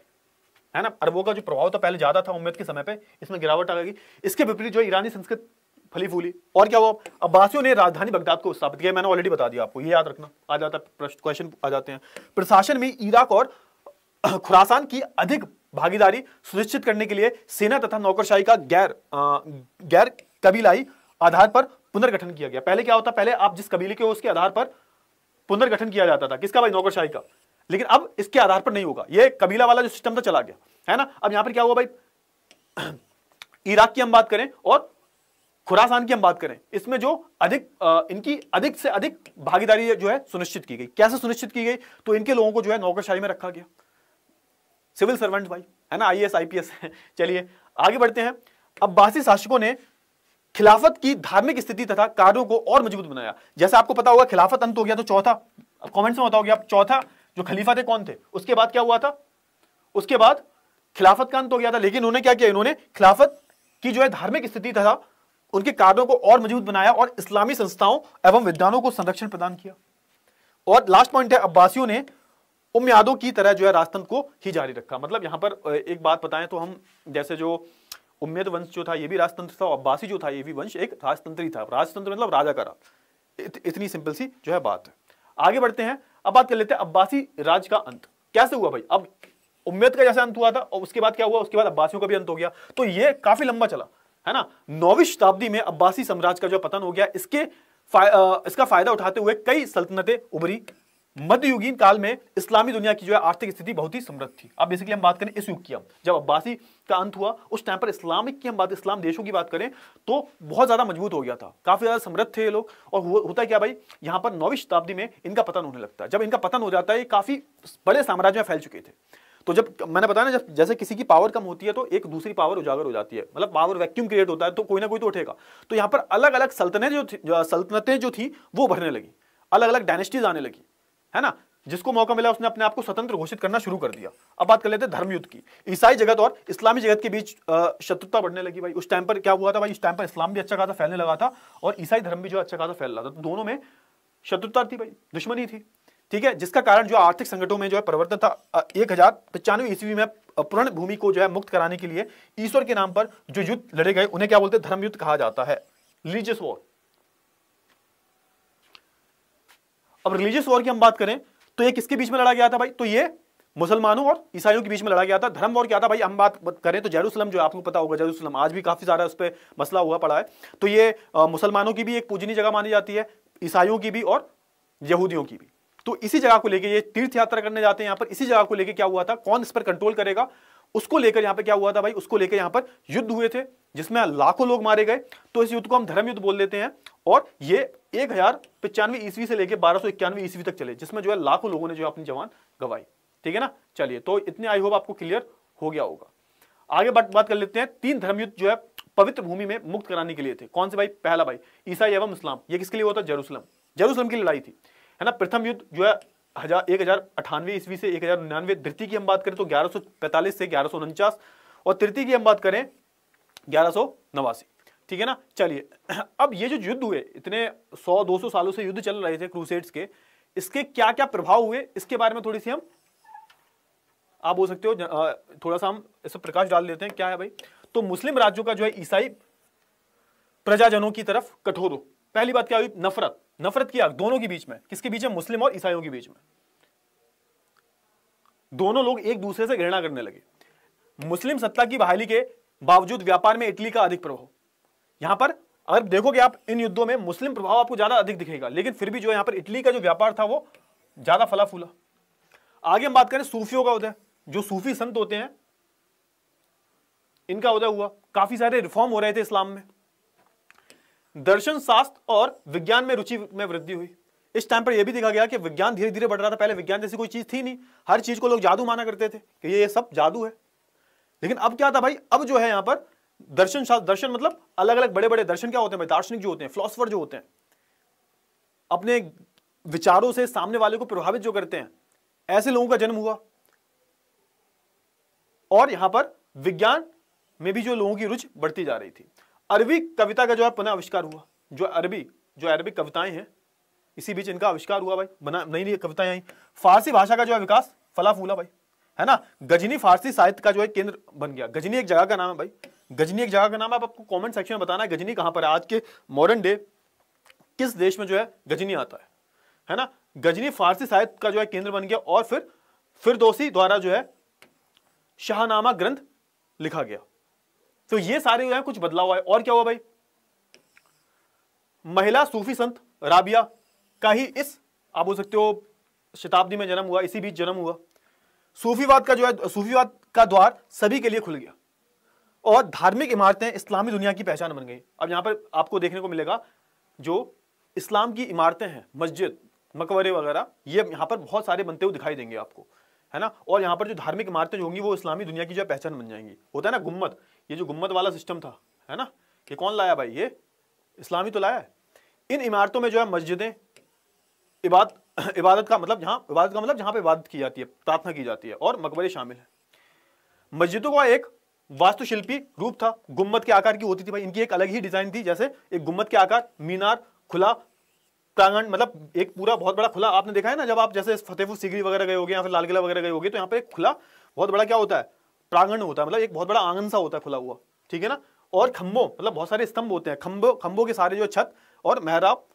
है ना अरबों का जो प्रभाव था पहले ज्यादा था उम्मीद के समय पे इसमें गिरावट आ गई इसके विपरीत जो ईरानी संस्कृत फली फूली और क्या हुआ अब्बासियों ने राजधानी बगदाद को स्थापित किया मैंने ऑलरेडी बता दिया आपको ये याद रखना आ जाता प्रश्न क्वेश्चन आ जाते हैं प्रशासन में इराक और [clears throat] खुरासान की अधिक भागीदारी सुनिश्चित करने के लिए सेना तथा नौकरशाही का गैर आ, गैर कबीलाई आधार पर पुनर्गठन किया गया पहले क्या होता पहले आप जिस कबीले के हो उसके आधार पर पुनर्गठन किया जाता था किसका भाई नौकरशाही का लेकिन अब इसके आधार पर नहीं होगा ये कबीला वाला जो सिस्टम था चला गया है ना अब यहां पर क्या हुआ भाई [clears throat] इराक की हम बात करें और खुरासान की हम बात करें इसमें जो अधिक आ, इनकी अधिक से अधिक भागीदारी जो है सुनिश्चित की गई कैसे सुनिश्चित की गई तो इनके लोगों को जो है नौकरशाही में रखा गया सिविल सर्वेंट भाई है ना I S I P S चलिए आगे बढ़ते हैं अब बासी शासकों ने खिलाफत की धार्मिक स्थिति तथा कार्यों को और मजबूत बनाया जैसे आपको पता होगा खिलाफत अंत हो गया तो चौथा कॉमेंट्स में बताओगे आप चौथा जो खलीफा थे कौन थे उसके बाद क्या हुआ था उसके बाद खिलाफत का अंत हो गया था लेकिन उन्होंने क्या किया इन्होंने खिलाफत की जो है धार्मिक स्थिति तथा उनके कार्यों को और मजबूत बनाया और इस्लामी संस्थाओं एवं विद्वानों को संरक्षण प्रदान किया और लास्ट पॉइंट है अब्बासियों ने उम्यादों की तरह जो है राजतंत्र को ही जारी रखा मतलब यहां पर एक बात बताएं तो हम जैसे जो उम्मेद वंश जो था ये भी राजतंत्र था अब्बासी जो था ये भी वंश एक राजतंत्री था राजतंत्र मतलब राजा का राज इत, इतनी सिंपल सी जो है बात है आगे बढ़ते हैं अब बात कर लेते हैं अब्बासी राज का अंत कैसे हुआ भाई अब उम्मेद का जैसे अंत हुआ था और उसके बाद क्या हुआ उसके बाद अब्बासियों का भी अंत हो गया तो ये काफी लंबा चला है ना नौवीं शताब्दी में अब्बासी साम्राज्य का जो पतन हो गया इसके फा, आ, इसका फायदा उठाते हुए कई सल्तनतें उभरी मध्ययुगीन काल में इस्लामी दुनिया की जो है आर्थिक स्थिति बहुत ही समृद्ध थी अब बेसिकली हम बात करें इस युग की हम जब अब्बासी का अंत हुआ उस टाइम पर इस्लामिक की हम बात इस्लाम देशों की बात करें तो बहुत ज़्यादा मजबूत हो गया था काफ़ी ज़्यादा समृद्ध थे ये लोग और हो, होता है क्या भाई यहाँ पर नौवीं शताब्दी में इनका पतन होने लगता है जब इनका पतन हो जाता है ये काफ़ी बड़े साम्राज्य में फैल चुके थे तो जब मैंने बताया ना जब जैसे किसी की पावर कम होती है तो एक दूसरी पावर उजागर हो जाती है मतलब पावर वैक्यूम क्रिएट होता है तो कोई ना कोई तो उठेगा तो यहां पर अलग अलग सल्तनें जो थी सल्तनतें जो थी वो बढ़ने लगी अलग अलग डायनेस्टीज आने लगी है ना जिसको मौका मिला उसने अपने आप को स्वतंत्र घोषित करना शुरू कर दिया अब बात कर लेते हैं धर्मयुद्ध की ईसाई जगत और इस्लामी जगत के बीच शत्रुता बढ़ने लगी भाई उस टाइम पर क्या हुआ था भाई उस टाइम पर इस्लाम भी अच्छा खासा फैलने लगा था और ईसाई धर्म भी जो अच्छा खासा फैल रहा था तो दोनों में शत्रुता थी भाई दुश्मनी थी ठीक है जिसका कारण जो आर्थिक संकटों में जो है परिवर्तन था एक हजार पचानवे ईस्वी में पूर्ण भूमि को जो है मुक्त कराने के लिए ईश्वर के नाम पर जो युद्ध लड़े गए उन्हें क्या बोलते धर्म युद्ध कहा जाता है रिलीजियस वॉर अब रिलीजियस वॉर की हम बात करें तो ये किसके बीच में लड़ा गया था भाई तो ये मुसलमानों और ईसाइयों के बीच में लड़ा गया था धर्म वॉर क्या था भाई हम बात करें तो जेरूसलम जो आपको पता होगा जेरूसलम आज भी काफी सारा उस पर मसला हुआ पड़ा है तो ये मुसलमानों की भी एक पूजनी जगह मानी जाती है ईसाइयों की भी और यहूदियों की भी तो इसी जगह को लेकर ये तीर्थ यात्रा करने जाते हैं यहां पर इसी जगह को लेकर क्या हुआ था कौन इस पर कंट्रोल करेगा उसको लेकर यहां पर क्या हुआ था भाई उसको लेकर यहां पर युद्ध हुए थे जिसमें लाखों लोग मारे गए तो इस युद्ध को हम धर्म युद्ध बोल देते हैं और ये एक हजार पचानवे ईस्वी से लेकर बारह सौ इक्यानवे ईस्वी तक चले जिसमें जो है लाखों लोगों ने जो अपनी जवान गवाई ठीक है ना चलिए तो इतने आई होप आपको क्लियर हो गया होगा आगे बात बात कर लेते हैं तीन धर्मयुद्ध जो है पवित्र भूमि में मुक्त कराने के लिए थे कौन से भाई पहला भाई ईसाई एवं इस्लाम ये किसके लिए होता है जरूसलम जरूसलम की लड़ाई थी है ना प्रथम युद्ध जो है हजार एक हजार अठानवे ईस्वी से एक हजार निन्यानवे द्वितीय की हम बात करें तो ग्यारह सौ पैंतालीस से ग्यारह सौ उनचास और तृतीय की हम बात करें ग्यारह सौ नवासी ठीक है ना चलिए [clears throat] अब ये जो युद्ध हुए इतने सौ दो सौ सालों से युद्ध चल रहे थे क्रूसेड्स के इसके क्या क्या प्रभाव हुए इसके बारे में थोड़ी सी हम आप बोल सकते हो थोड़ा सा हम इस प्रकाश डाल देते हैं क्या है भाई तो मुस्लिम राज्यों का जो है ईसाई प्रजाजनों की तरफ कठोर हो पहली बात क्या हुई नफरत नफरत की आग दोनों के बीच में किसके बीच में मुस्लिम और ईसाइयों के बीच में दोनों लोग एक दूसरे से घृणा करने लगे मुस्लिम सत्ता की बहाली के बावजूद व्यापार में इटली का अधिक प्रभाव यहां पर अगर देखोगे आप इन युद्धों में मुस्लिम प्रभाव आपको ज्यादा अधिक दिखेगा लेकिन फिर भी जो यहां पर इटली का जो व्यापार था वो ज्यादा फला फूला आगे हम बात करें सूफियों का उदय जो सूफी संत होते हैं इनका उदय हुआ काफी सारे रिफॉर्म हो रहे थे इस्लाम में दर्शन शास्त्र और विज्ञान में रुचि में वृद्धि हुई इस टाइम पर यह भी देखा गया कि विज्ञान धीरे धीरे बढ़ रहा था पहले विज्ञान जैसी कोई चीज थी नहीं हर चीज को लोग जादू माना करते थे कि ये सब जादू है लेकिन अब क्या था भाई अब जो है यहां पर दर्शन शास्त्र दर्शन मतलब अलग अलग बड़े बड़े दर्शन क्या होते हैं दार्शनिक जो होते हैं फिलोसफर जो होते हैं अपने विचारों से सामने वाले को प्रभावित जो करते हैं ऐसे लोगों का जन्म हुआ और यहां पर विज्ञान में भी जो लोगों की रुचि बढ़ती जा रही थी अरबी कविता का जो है पुनः आविष्कार हुआ जो अरबी जो अरबी कविताएं हैं इसी बीच इनका आविष्कार हुआ भाई बना नई नई कविताएं आई फारसी भाषा का जो है विकास फला फूला भाई है ना गजनी फारसी साहित्य का जो है केंद्र बन गया गजनी एक जगह का नाम है भाई गजनी एक जगह का नाम है आपको कॉमेंट सेक्शन में बताना है गजनी कहाँ पर है आज के मॉडर्न डे किस देश में जो है गजनी आता है है ना गजनी फारसी साहित्य का जो है केंद्र बन गया और फिर दोषी द्वारा जो है शाहनामा ग्रंथ लिखा गया तो ये सारे जो है कुछ बदलाव आए और क्या हुआ भाई महिला सूफी संत राबिया का ही इस आप बोल सकते हो शताब्दी में जन्म हुआ इसी बीच जन्म हुआ सूफीवाद का जो है सूफीवाद का द्वार सभी के लिए खुल गया और धार्मिक इमारतें इस्लामी दुनिया की पहचान बन गई अब यहाँ पर आपको देखने को मिलेगा जो इस्लाम की इमारतें हैं मस्जिद मकबरे वगैरह ये यहाँ पर बहुत सारे बनते हुए दिखाई देंगे आपको है ना और यहाँ पर जो धार्मिक इमारतें होंगी वो इस्लामी दुनिया की जो पहचान बन जाएंगी होता है ना गुम्मत ये जो गुम्मत वाला सिस्टम था है ना कि कौन लाया भाई ये इस्लामी तो लाया है इन इमारतों में जो है मस्जिदें इबाद [coughs] इबादत का मतलब जहां इबादत का मतलब जहां पे इबादत की जाती है प्रार्थना की जाती है और मकबरे शामिल हैं मस्जिदों का एक वास्तुशिल्पी रूप था गुम्मत के आकार की होती थी भाई इनकी एक अलग ही डिज़ाइन थी जैसे एक गुम्मत के आकार मीनार खुला प्रांगण मतलब एक पूरा बहुत बड़ा खुला आपने देखा है ना जब आप जैसे फतेहपुर सिगरी वगैरह गए होगे या फिर लाल किला वगैरह गए होगे तो यहाँ पे एक खुला बहुत बड़ा क्या होता है प्रांगण होता है मतलब एक बहुत बड़ा आंगन सा होता है खुला हुआ ठीक है ना और खम्भों मतलब बहुत सारे स्तंभ होते हैं खम्भों खम्भों के सारे जो छत और मेहराब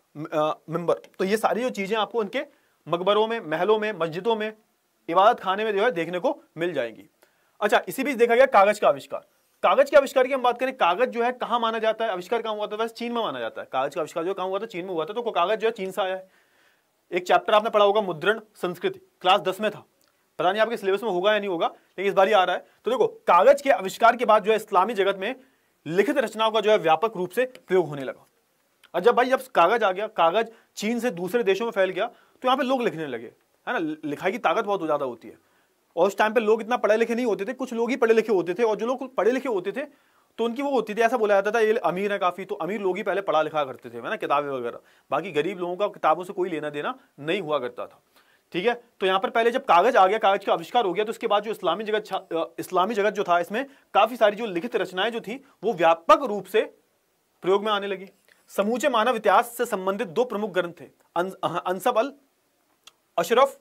मेंबर तो ये सारी जो चीज़ें आपको उनके मकबरों में महलों में मस्जिदों में इबादत खाने में जो है देखने को मिल जाएंगी अच्छा इसी बीच देखा गया कागज का आविष्कार कागज के आविष्कार की हम बात करें कागज जो है कहाँ माना जाता है आविष्कार कहाँ हुआ था वैसे चीन में माना जाता है कागज का आविष्कार जो कहां हुआ था चीन में हुआ था तो कागज जो है चीन से आया है एक चैप्टर आपने पढ़ा होगा मुद्रण संस्कृति क्लास दस में था पता नहीं आपके सिलेबस में होगा या नहीं होगा लेकिन इस बार ही आ रहा है तो देखो कागज के आविष्कार के बाद जो है इस्लामी जगत में लिखित रचनाओं का जो है व्यापक रूप से प्रयोग होने लगा और जब भाई जब कागज आ गया कागज चीन से दूसरे देशों में फैल गया तो यहाँ पे लोग लिखने लगे है ना लिखाई की ताकत बहुत ज़्यादा होती है और उस टाइम पे लोग इतना पढ़े लिखे नहीं होते थे कुछ लोग ही पढ़े लिखे होते थे और जो लोग पढ़े लिखे होते थे तो उनकी वो होती थी ऐसा बोला जाता था ये अमीर है काफ़ी तो अमीर लोग ही पहले पढ़ा लिखा करते थे है ना किताबें वगैरह बाकी गरीब लोगों का किताबों से कोई लेना देना नहीं हुआ करता था ठीक है तो यहां पर पहले जब कागज आ गया कागज का आविष्कार हो गया तो उसके बाद जो इस्लामी जगत इस्लामी जगत जो था इसमें काफी सारी जो लिखित रचनाएं जो थी वो व्यापक रूप से प्रयोग में आने लगी समूचे मानव इतिहास से संबंधित दो प्रमुख ग्रंथ थे अंसब अल अशरफ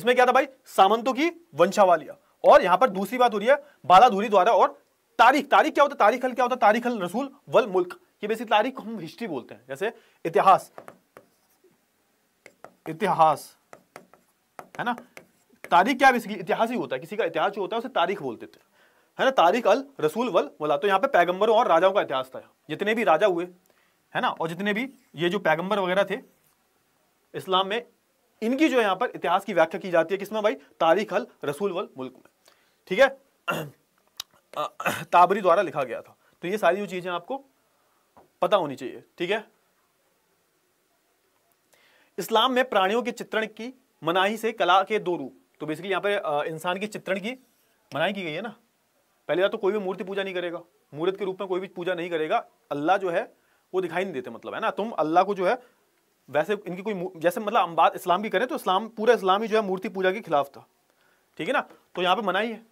इसमें क्या था भाई सामंतों की वंशावालिया और यहां पर दूसरी बात हो रही है बालाधूरी द्वारा और तारीख तारीख क्या होता है तारीख हल क्या होता है तारीख हल रसूल वल मुल्क ये बेसिक तारीख हम हिस्ट्री बोलते हैं जैसे इतिहास इतिहास है ना तारीख क्या है इतिहास ही होता है किसी का इतिहास जो होता है उसे तारीख बोलते थे है ना तारीख अल रसूल वल वला तो यहाँ पे पैगंबरों और राजाओं का इतिहास था जितने भी राजा हुए है ना और जितने भी ये जो पैगंबर वगैरह थे इस्लाम में इनकी जो यहाँ पर इतिहास की व्याख्या की जाती है किसमें भाई तारीख अल रसूल वल मुल्क में ठीक है [clears throat] ताबरी द्वारा लिखा गया था तो ये सारी जो चीज़ें आपको पता होनी चाहिए ठीक है इस्लाम में प्राणियों के चित्रण की मनाही से कला के दो रूप तो बेसिकली यहाँ पे इंसान के चित्रण की मनाही की गई है ना पहले तो कोई भी मूर्ति पूजा नहीं करेगा मूर्त के रूप में कोई भी पूजा नहीं करेगा अल्लाह जो है वो दिखाई नहीं देते मतलब है ना तुम अल्लाह को जो है वैसे इनकी कोई जैसे मतलब हम बात इस्लाम की करें तो इस्लाम पूरा इस्लाम ही जो है मूर्ति पूजा के खिलाफ था ठीक है ना तो यहाँ पे मनाही है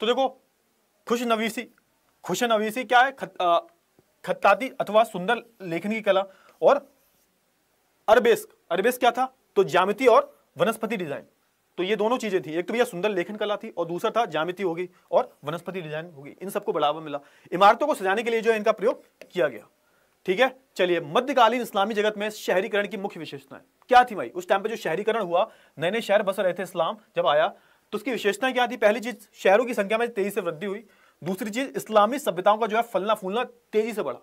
तो देखो खुश नवीसी खुश नवीसी क्या है खत, आ, खत्ताती अथवा सुंदर लेखन की कला और अरबेस्क अरबेस्क क्या था तो ज्यामिति और वनस्पति डिजाइन तो ये दोनों चीजें थी एक तो भैया सुंदर लेखन कला थी और दूसरा था ज्यामिति होगी और वनस्पति डिजाइन होगी इन सबको बढ़ावा मिला इमारतों को सजाने के लिए जो है इनका प्रयोग किया गया ठीक है चलिए मध्यकालीन इस्लामी जगत में शहरीकरण की मुख्य विशेषताएं क्या थी भाई उस टाइम पे जो शहरीकरण हुआ नए नए शहर बस रहे थे इस्लाम जब आया तो उसकी विशेषताएं क्या थी पहली चीज शहरों की संख्या में तेजी से वृद्धि हुई दूसरी चीज इस्लामी सभ्यताओं का जो है फलना फूलना तेजी से बढ़ा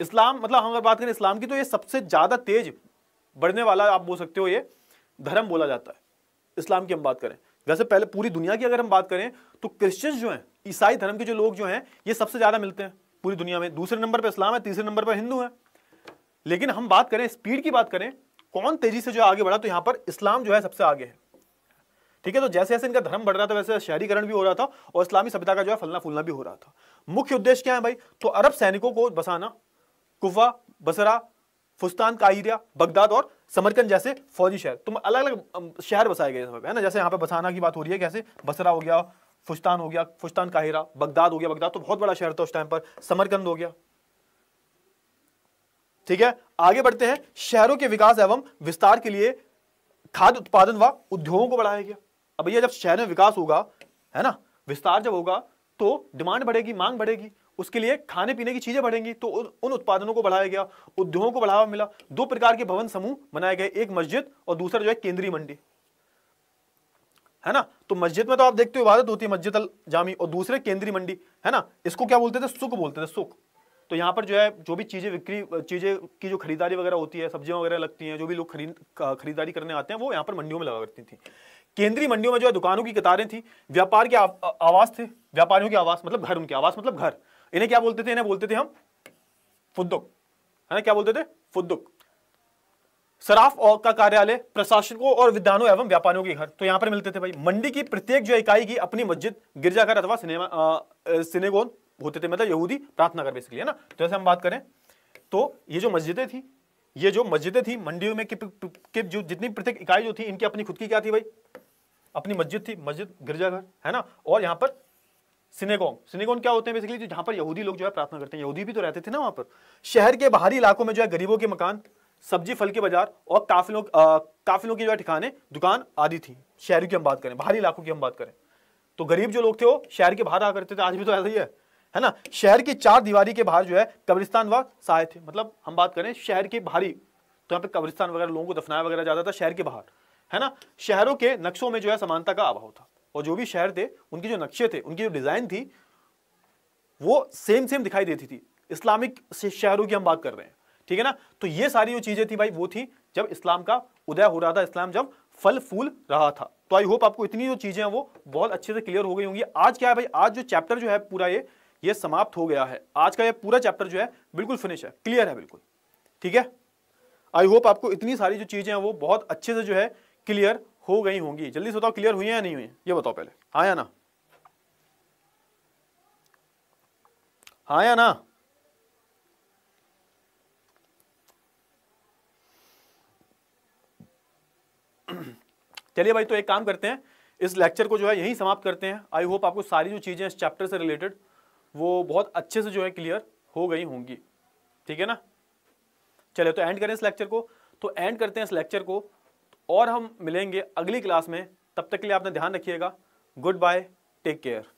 इस्लाम मतलब हम अगर बात करें इस्लाम की तो ये सबसे ज़्यादा तेज बढ़ने वाला आप बोल सकते हो ये धर्म बोला जाता है इस्लाम की हम बात करें वैसे पहले पूरी दुनिया की अगर हम बात करें तो क्रिश्चियंस जो हैं ईसाई धर्म के जो लोग जो हैं ये सबसे ज़्यादा मिलते हैं पूरी दुनिया में दूसरे नंबर पर इस्लाम है तीसरे नंबर पर हिंदू है लेकिन हम बात करें स्पीड की बात करें कौन तेजी से जो आगे बढ़ा तो यहाँ पर इस्लाम जो है सबसे आगे है ठीक है तो जैसे जैसे इनका धर्म बढ़ रहा था वैसे शहरीकरण भी हो रहा था और इस्लामी सभ्यता का जो है फलना फूलना भी हो रहा था मुख्य उद्देश्य क्या है भाई तो अरब सैनिकों को बसाना कुफा बसरा फुस्तान काहिरिया बगदाद और समरकंद जैसे फौजी शहर तो अलग अलग शहर बसाए गए है ना जैसे यहाँ पे बसाना की बात हो रही है कैसे बसरा हो गया फुस्तान हो गया फुस्तान काहिरा बगदाद हो गया बगदाद तो बहुत बड़ा शहर था उस टाइम पर समरकंद हो गया ठीक है आगे बढ़ते हैं शहरों के विकास एवं विस्तार के लिए खाद्य उत्पादन व उद्योगों को बढ़ाया गया अब भैया जब शहर में विकास होगा है ना विस्तार जब होगा तो डिमांड बढ़ेगी मांग बढ़ेगी उसके लिए खाने पीने की चीजें बढ़ेंगी तो उन उत्पादनों को बढ़ाया गया उद्योगों को बढ़ावा मिला दो प्रकार के भवन समूह बनाए गए एक मस्जिद और दूसरा जो है केंद्रीय मंडी है ना तो मस्जिद में तो आप देखते हो इबादत होती है मस्जिद अल जामी और दूसरे केंद्रीय मंडी है ना इसको क्या बोलते थे सुख बोलते थे सुख तो यहाँ पर जो है जो भी चीज़ें बिक्री चीज़ें की जो खरीदारी वगैरह होती है सब्जियां वगैरह लगती हैं जो भी लोग खरीद खरीदारी करने आते हैं वो यहाँ पर मंडियों में लगा करती थी केंद्रीय मंडियों में जो है दुकानों की कतारें थी व्यापार के आवास थे व्यापारियों के आवास मतलब घर उनके आवास मतलब घर इन्हें क्या बोलते थे इन्हें बोलते थे हम फुद्दुक है ना क्या बोलते थे फुद्दुक सराफ और का कार्यालय प्रशासकों और विद्वानों एवं व्यापारियों के घर तो यहां पर मिलते थे भाई मंडी की प्रत्येक जो इकाई की अपनी मस्जिद गिरजाघर अथवा सिनेगोन होते थे मतलब यहूदी प्रार्थना कर बेसिकली है ना तो जैसे हम बात करें तो ये जो मस्जिदें थी ये जो मस्जिदें थी मंडियों में के, जो जितनी प्रत्येक इकाई जो थी इनकी अपनी खुद की क्या थी भाई अपनी मस्जिद थी मस्जिद गिरजाघर है ना और यहाँ पर सिनेगोंग सिनेगोंग क्या होते हैं बेसिकली जो जहां पर यहूदी लोग जो है प्रार्थना करते हैं यहूदी भी तो रहते थे ना वहां पर शहर के बाहरी इलाकों में जो है गरीबों के मकान सब्जी फल के बाजार और काफिलों काफिलों की जो है ठिकाने दुकान आदि थी शहरों की हम बात करें बाहरी इलाकों की हम बात करें तो गरीब जो लोग थे वो शहर के बाहर आ करते थे आज भी तो ऐसा ही है है ना शहर की चार दीवारी के बाहर जो है कब्रिस्तान व सहाय थे मतलब हम बात करें शहर के बाहरी तो यहाँ पे कब्रिस्तान वगैरह लोगों को दफनाया वगैरह जाता था शहर के बाहर है ना शहरों के नक्शों में जो है समानता का अभाव था और जो भी शहर थे उनके जो नक्शे थे उनकी जो डिज़ाइन थी वो सेम सेम दिखाई देती थी इस्लामिक शहरों की हम बात कर रहे हैं ठीक है ना तो ये सारी जो चीज़ें थी भाई वो थी जब इस्लाम का उदय हो रहा था इस्लाम जब फल फूल रहा था तो आई होप आपको इतनी जो चीज़ें हैं वो बहुत अच्छे से क्लियर हो गई होंगी आज क्या है भाई आज जो चैप्टर जो है पूरा ये ये समाप्त हो गया है आज का ये पूरा चैप्टर जो है बिल्कुल फिनिश है क्लियर है बिल्कुल ठीक है आई होप आपको इतनी सारी जो चीज़ें हैं वो बहुत अच्छे से जो है क्लियर हो गई होंगी जल्दी से बताओ क्लियर हुई है या नहीं हुई ये बताओ पहले हाँ या ना हाँ या ना चलिए भाई तो एक काम करते हैं इस लेक्चर को जो है यहीं समाप्त करते हैं आई होप आपको सारी जो चीज़ें इस चैप्टर से रिलेटेड वो बहुत अच्छे से जो है क्लियर हो गई होंगी ठीक है ना चलिए तो एंड करें इस लेक्चर को तो एंड करते हैं इस लेक्चर को और हम मिलेंगे अगली क्लास में तब तक के लिए आपने ध्यान रखिएगा गुड बाय टेक केयर